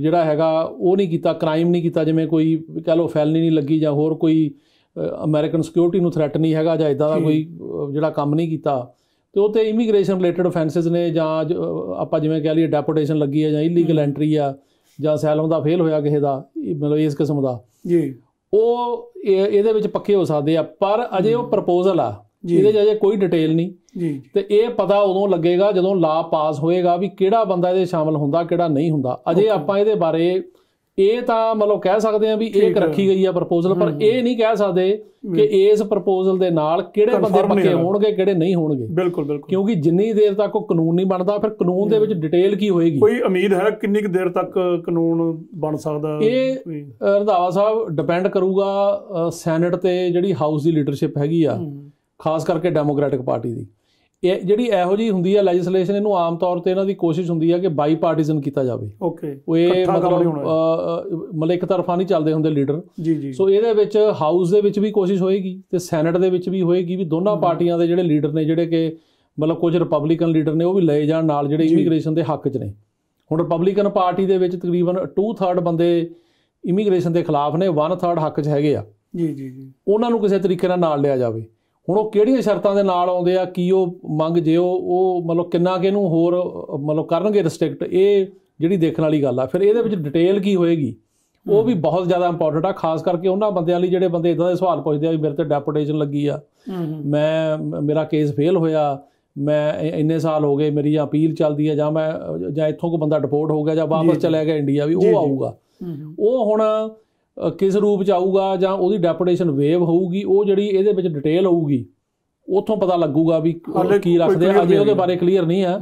ਜਿਹੜਾ ਹੈਗਾ ਉਹ ਨਹੀਂ ਕੀਤਾ ਕ੍ਰਾਈਮ ਨਹੀਂ ਕੀਤਾ ਜਿਵੇਂ ਕੋਈ ਕਹ ਲੋ ਫੈਲਨੀ ਨਹੀਂ ਲੱਗੀ ਜਾਂ ਹੋਰ ਕੋਈ ਅਮਰੀਕਨ ਸਿਕਿਉਰਿਟੀ ਨੂੰ ਥ੍ਰੈਟ ਨਹੀਂ ਹੈਗਾ ਜਾਂ ਇਦਾਂ ਦਾ ਕੋਈ ਜਿਹੜਾ ਕੰਮ ਨਹੀਂ ਕੀਤਾ ਤੇ ਉਹ ਤੇ ਇਮੀਗ੍ਰੇਸ਼ਨ ਰਿਲੇਟਡ ਆਫੈਂਸਸ ਨੇ ਜਾਂ ਆਪਾਂ ਜਿਵੇਂ ਕਹ ਲਈਏ ਡੈਪੋਟੇਸ਼ਨ ਲੱਗੀ ਹੈ ਜਾਂ ਇਲੀਗਲ ਐਂਟਰੀ ਆ ਜਾਂ ਸੈਲਮ ਦਾ ਫੇਲ ਹੋਇਆ ਕਿਸੇ ਦਾ ਮਤਲਬ ਇਸ ਕਿਸਮ ਦਾ ਜੀ ਉਹ ਇਹਦੇ ਵਿੱਚ ਪੱਕੇ ਹੋ ਸਕਦੇ ਆ ਪਰ ਅਜੇ ਉਹ ਪ੍ਰਪੋਜ਼ਲ ਆ ਇਹਦੇ ਜਾਜੇ ਕੋਈ ਡਿਟੇਲ ਨਹੀਂ ਜੀ ਤੇ ਇਹ ਪਤਾ ਉਦੋਂ ਲੱਗੇਗਾ ਜਦੋਂ ਲਾ ਪਾਸ ਹੋਏਗਾ ਵੀ ਕਿਹੜਾ ਬੰਦਾ ਇਹਦੇ ਸ਼ਾਮਲ ਹੁੰਦਾ ਕਿਹੜਾ ਨਹੀਂ ਹੁੰਦਾ ਅਜੇ ਆਪਾਂ ਇਹਦੇ ਬਾਰੇ ਇਹ ਤਾਂ ਮਤਲਬ ਕਹਿ ਸਕਦੇ ਆ ਵੀ ਇੱਕ ਰੱਖੀ ਗਈ ਆ ਪ੍ਰਪੋਜ਼ਲ ਪਰ ਇਹ ਨਹੀਂ ਕਹਿ ਸਕਦੇ ਕਿ ਇਸ ਪ੍ਰਪੋਜ਼ਲ ਦੇ ਨਾਲ ਕਿਹੜੇ ਬੰਦੇ ਪੱਕੇ ਹੋਣਗੇ ਕਿਹੜੇ ਨਹੀਂ ਹੋਣਗੇ ਬਿਲਕੁਲ ਬਿਲਕੁਲ ਕਿਉਂਕਿ ਜਿੰਨੀ ਦੇਰ ਤੱਕ ਉਹ ਕਾਨੂੰਨ ਨਹੀਂ ਬਣਦਾ ਫਿਰ ਕਾਨੂੰਨ ਦੇ ਵਿੱਚ ਡਿਟੇਲ ਕੀ ਹੋਏਗੀ ਕੋਈ ਉਮੀਦ ਹੈ ਕਿੰਨੀ ਕੁ ਦੇਰ ਤੱਕ ਕਾਨੂੰਨ ਬਣ ਸਕਦਾ ਇਹ ਰੰਧਾਵਾ ਸਾਹਿਬ ਡਿਪੈਂਡ ਕਰੂਗਾ ਸੈਨੇਟ ਤੇ ਜਿਹੜੀ ਹਾਊਸ ਦੀ ਲੀਡਰਸ਼ਿਪ ਹੈਗੀ ਆ ਖਾਸ ਕਰਕੇ ਡੈਮੋਕ੍ਰੈਟਿਕ ਪਾਰਟੀ ਦੀ ਇਹ ਜਿਹੜੀ ਇਹੋ ਜੀ ਹੁੰਦੀ ਹੈ ਲੈਜਿਸਲੇਸ਼ਨ ਇਹਨੂੰ ਆਮ ਤੌਰ ਤੇ ਇਹਨਾਂ ਦੀ ਕੋਸ਼ਿਸ਼ ਹੁੰਦੀ ਹੈ ਕਿ ਬਾਈ ਪਾਰਟੀਜ਼ਨ ਕੀਤਾ ਜਾਵੇ ਓਕੇ ਉਹ ਇਹ ਮਤਲਬ ਮਤਲਬ ਇੱਕ ਤਰਫਾ ਨਹੀਂ ਚੱਲਦੇ ਹੁੰਦੇ ਲੀਡਰ ਜੀ ਜੀ ਸੋ ਇਹਦੇ ਵਿੱਚ ਹਾਊਸ ਦੇ ਵਿੱਚ ਵੀ ਕੋਸ਼ਿਸ਼ ਹੋਏਗੀ ਤੇ ਸੈਨੇਟ ਦੇ ਵਿੱਚ ਵੀ ਹੋਏਗੀ ਵੀ ਦੋਨਾਂ ਪਾਰਟੀਆਂ ਦੇ ਜਿਹੜੇ ਲੀਡਰ ਨੇ ਜਿਹੜੇ ਕਿ ਮਤਲਬ ਕੁਝ ਰਿਪਬਲਿਕਨ ਲੀਡਰ ਨੇ ਉਹ ਵੀ ਲਏ ਜਾਣ ਨਾਲ ਜਿਹੜੇ ਇਮੀਗ੍ਰੇਸ਼ਨ ਦੇ ਹੱਕ 'ਚ ਨੇ ਹੁਣ ਰਿਪਬਲਿਕਨ ਪਾਰਟੀ ਦੇ ਵਿੱਚ ਤਕਰੀਬਨ 2/3 ਬੰਦੇ ਇਮੀਗ੍ਰੇਸ਼ਨ ਦੇ ਖਿਲਾਫ ਨੇ 1/3 ਹੱਕ 'ਚ ਹੈਗੇ ਆ ਜੀ ਜੀ ਜੀ ਉਹਨਾਂ ਨੂੰ ਕਿਸੇ ਤਰੀਕੇ ਨਾਲ ਨਾਲ ਲਿਆ ਜਾਵੇ ਹੁਣ ਉਹ ਕਿਹੜੀਆਂ ਸ਼ਰਤਾਂ ਦੇ ਨਾਲ ਆਉਂਦੇ ਆ ਕੀ ਉਹ ਮੰਗ ਜੇ ਉਹ ਉਹ ਮਤਲਬ ਕਿੰਨਾ ਕਿ ਇਹਨੂੰ ਹੋਰ ਮਤਲਬ ਕਰਨਗੇ ਰਿਸਟ੍ਰਿਕਟ ਇਹ ਜਿਹੜੀ ਦੇਖਣ ਵਾਲੀ ਗੱਲ ਆ ਫਿਰ ਇਹਦੇ ਵਿੱਚ ਡਿਟੇਲ ਕੀ ਹੋਏਗੀ ਉਹ ਵੀ ਬਹੁਤ ਜ਼ਿਆਦਾ ਇੰਪੋਰਟੈਂਟ ਆ ਖਾਸ ਕਰਕੇ ਉਹਨਾਂ ਬੰਦਿਆਂ ਲਈ ਜਿਹੜੇ ਬੰਦੇ ਇਦਾਂ ਦੇ ਸਵਾਲ ਪੁੱਛਦੇ ਆ ਵੀ ਮੇਰੇ ਤੇ ਡੈਪੂਟੇਸ਼ਨ ਲੱਗੀ ਆ ਮੈਂ ਮੇਰਾ ਕੇਸ ਫੇਲ ਹੋਇਆ ਮੈਂ ਇੰਨੇ ਸਾਲ ਹੋ ਗਏ ਮੇਰੀ ਅਪੀਲ ਚੱਲਦੀ ਆ ਜਾਂ ਮੈਂ ਜਾਂ ਇੱਥੋਂ ਕੋ ਬੰਦਾ ਡਿਪੋਰਟ ਹੋ ਗਿਆ ਜਾਂ ਵਾਪਸ ਚਲਾ ਗਿਆ ਇੰਡੀਆ ਵੀ ਉਹ ਆਊਗਾ ਉਹ ਹੁਣ ਕਿਸ ਰੂਪ ਚ ਆਊਗਾ ਜਾਂ ਉਹਦੀ ਡੈਪੂਟੇਸ਼ਨ ਵੇਵ ਹੋਊਗੀ ਉਹ ਜਿਹੜੀ ਇਹਦੇ ਵਿੱਚ ਡਿਟੇਲ ਹੋਊਗੀ ਉਥੋਂ ਪਤਾ ਲੱਗੂਗਾ ਵੀ ਕੀ ਰੱਖਦੇ ਆ ਅਜੇ ਉਹਦੇ ਬਾਰੇ ਕਲੀਅਰ ਨਹੀਂ ਆ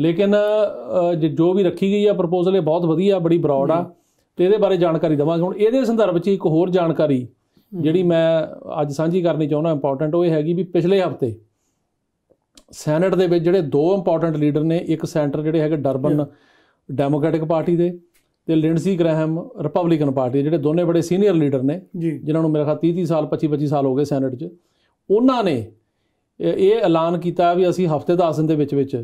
ਲੇਕਿਨ ਜੋ ਵੀ ਰੱਖੀ ਗਈ ਆ ਪ੍ਰਪੋਜ਼ਲ ਇਹ ਬਹੁਤ ਵਧੀਆ ਬੜੀ ਬ੍ਰੌਡ ਆ ਤੇ ਇਹਦੇ ਬਾਰੇ ਜਾਣਕਾਰੀ ਦਵਾਂਗੇ ਹੁਣ ਇਹਦੇ ਸੰਦਰਭ 'ਚ ਇੱਕ ਹੋਰ ਜਾਣਕਾਰੀ ਜਿਹੜੀ ਮੈਂ ਅੱਜ ਸਾਂਝੀ ਕਰਨੀ ਚਾਹੁੰਦਾ ਇੰਪੋਰਟੈਂਟ ਉਹ ਇਹ ਹੈਗੀ ਵੀ ਪਿਛਲੇ ਹਫਤੇ ਸੈਨੇਟ ਦੇ ਵਿੱਚ ਜਿਹੜੇ ਦੋ ਇੰਪੋਰਟੈਂਟ ਲੀਡਰ ਨੇ ਇੱਕ ਸੈਂਟਰ ਜਿਹੜੇ ਹੈਗੇ ਡਰਬਨ ਡੈਮੋਕ੍ਰੈਟਿਕ ਪਾਰਟੀ ਦੇ ਤੇ ਲਿੰਡਸੀ ਗ੍ਰਹਿਮ ਰਿਪਬਲਿਕਨ ਪਾਰਟੀ ਜਿਹੜੇ ਦੋਨੇ ਬੜੇ ਸੀਨੀਅਰ ਲੀਡਰ ਨੇ ਜਿਨ੍ਹਾਂ ਨੂੰ ਮੇਰੇ ਖਿਆਲ 30 30 ਸਾਲ 25 25 ਸਾਲ ਹੋ ਗਏ ਸੈਨੇਟ 'ਚ ਉਹਨਾਂ ਨੇ ਇਹ ਐਲਾਨ ਕੀਤਾ ਵੀ ਅਸੀਂ ਹਫਤੇ 10 ਦਿਨ ਦੇ ਵਿੱਚ ਵਿੱਚ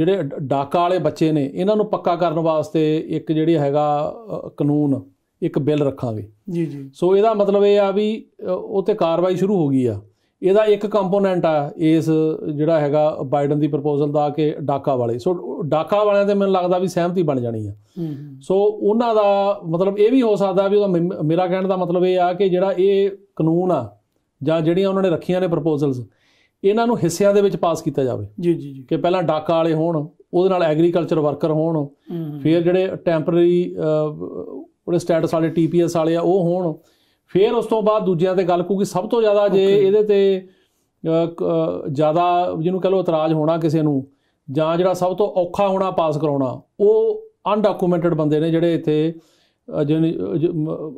ਜਿਹੜੇ ਡਾਕਾ ਵਾਲੇ ਬੱਚੇ ਨੇ ਇਹਨਾਂ ਨੂੰ ਪੱਕਾ ਕਰਨ ਵਾਸਤੇ ਇੱਕ ਜਿਹੜੀ ਹੈਗਾ ਕਾਨੂੰਨ ਇੱਕ ਬਿੱਲ ਰੱਖਾਂਗੇ ਜੀ ਜੀ ਸੋ ਇਹਦਾ ਮਤਲਬ ਇਹ ਆ ਵੀ ਉਹ ਤੇ ਕਾਰਵਾਈ ਸ਼ੁਰੂ ਹੋ ਗਈ ਆ ਇਹਦਾ ਇੱਕ ਕੰਪੋਨੈਂਟ ਆ ਇਸ ਜਿਹੜਾ ਹੈਗਾ ਬਾਈਡਨ ਦੀ ਪ੍ਰਪੋਜ਼ਲ ਦਾ ਕਿ ਡਾਕਾ ਵਾਲੇ ਸੋ ਡਾਕਾ ਵਾਲਿਆਂ ਤੇ ਮੈਨੂੰ ਲੱਗਦਾ ਵੀ ਸਹਿਮਤੀ ਬਣ ਜਾਣੀ ਆ ਸੋ ਉਹਨਾਂ ਦਾ ਮਤਲਬ ਇਹ ਵੀ ਹੋ ਸਕਦਾ ਵੀ ਉਹਦਾ ਮੇਰਾ ਕਹਿਣ ਦਾ ਮਤਲਬ ਇਹ ਆ ਕਿ ਜਿਹੜਾ ਇਹ ਕਾਨੂੰਨ ਆ ਜਾਂ ਜਿਹੜੀਆਂ ਉਹਨਾਂ ਨੇ ਰੱਖੀਆਂ ਨੇ ਪ੍ਰਪੋਜ਼ਲਸ ਇਹਨਾਂ ਨੂੰ ਹਿੱਸਿਆਂ ਦੇ ਵਿੱਚ ਪਾਸ ਕੀਤਾ ਜਾਵੇ ਜੀ ਜੀ ਜੀ ਕਿ ਪਹਿਲਾਂ ਡਾਕਾ ਵਾਲੇ ਹੋਣ ਉਹਦੇ ਨਾਲ ਐਗਰੀਕਲਚਰ ਵਰਕਰ ਹੋਣ ਫਿਰ ਜਿਹੜੇ ਟੈਂਪਰੇਰੀ ਉਹਦੇ ਸਟੇਟਸ ਵਾਲੇ ਟੀਪੀਐਸ ਵਾਲੇ ਆ ਉਹ ਹੋਣ ਫਿਰ ਉਸ ਤੋਂ ਬਾਅਦ ਦੂਜਿਆਂ ਤੇ ਗੱਲ ਕਿਉਂਕਿ ਸਭ ਤੋਂ ਜ਼ਿਆਦਾ ਜੇ ਇਹਦੇ ਤੇ ਜ਼ਿਆਦਾ ਜਿਹਨੂੰ ਕਹ ਲੋ ਇਤਰਾਜ਼ ਹੋਣਾ ਕਿਸੇ ਨੂੰ ਜਾਂ ਜਿਹੜਾ ਸਭ ਤੋਂ ਔਖਾ ਹੋਣਾ ਪਾਸ ਕਰਾਉਣਾ ਉਹ ਅਨਡਾਕੂਮੈਂਟਡ ਬੰਦੇ ਨੇ ਜਿਹੜੇ ਇੱਥੇ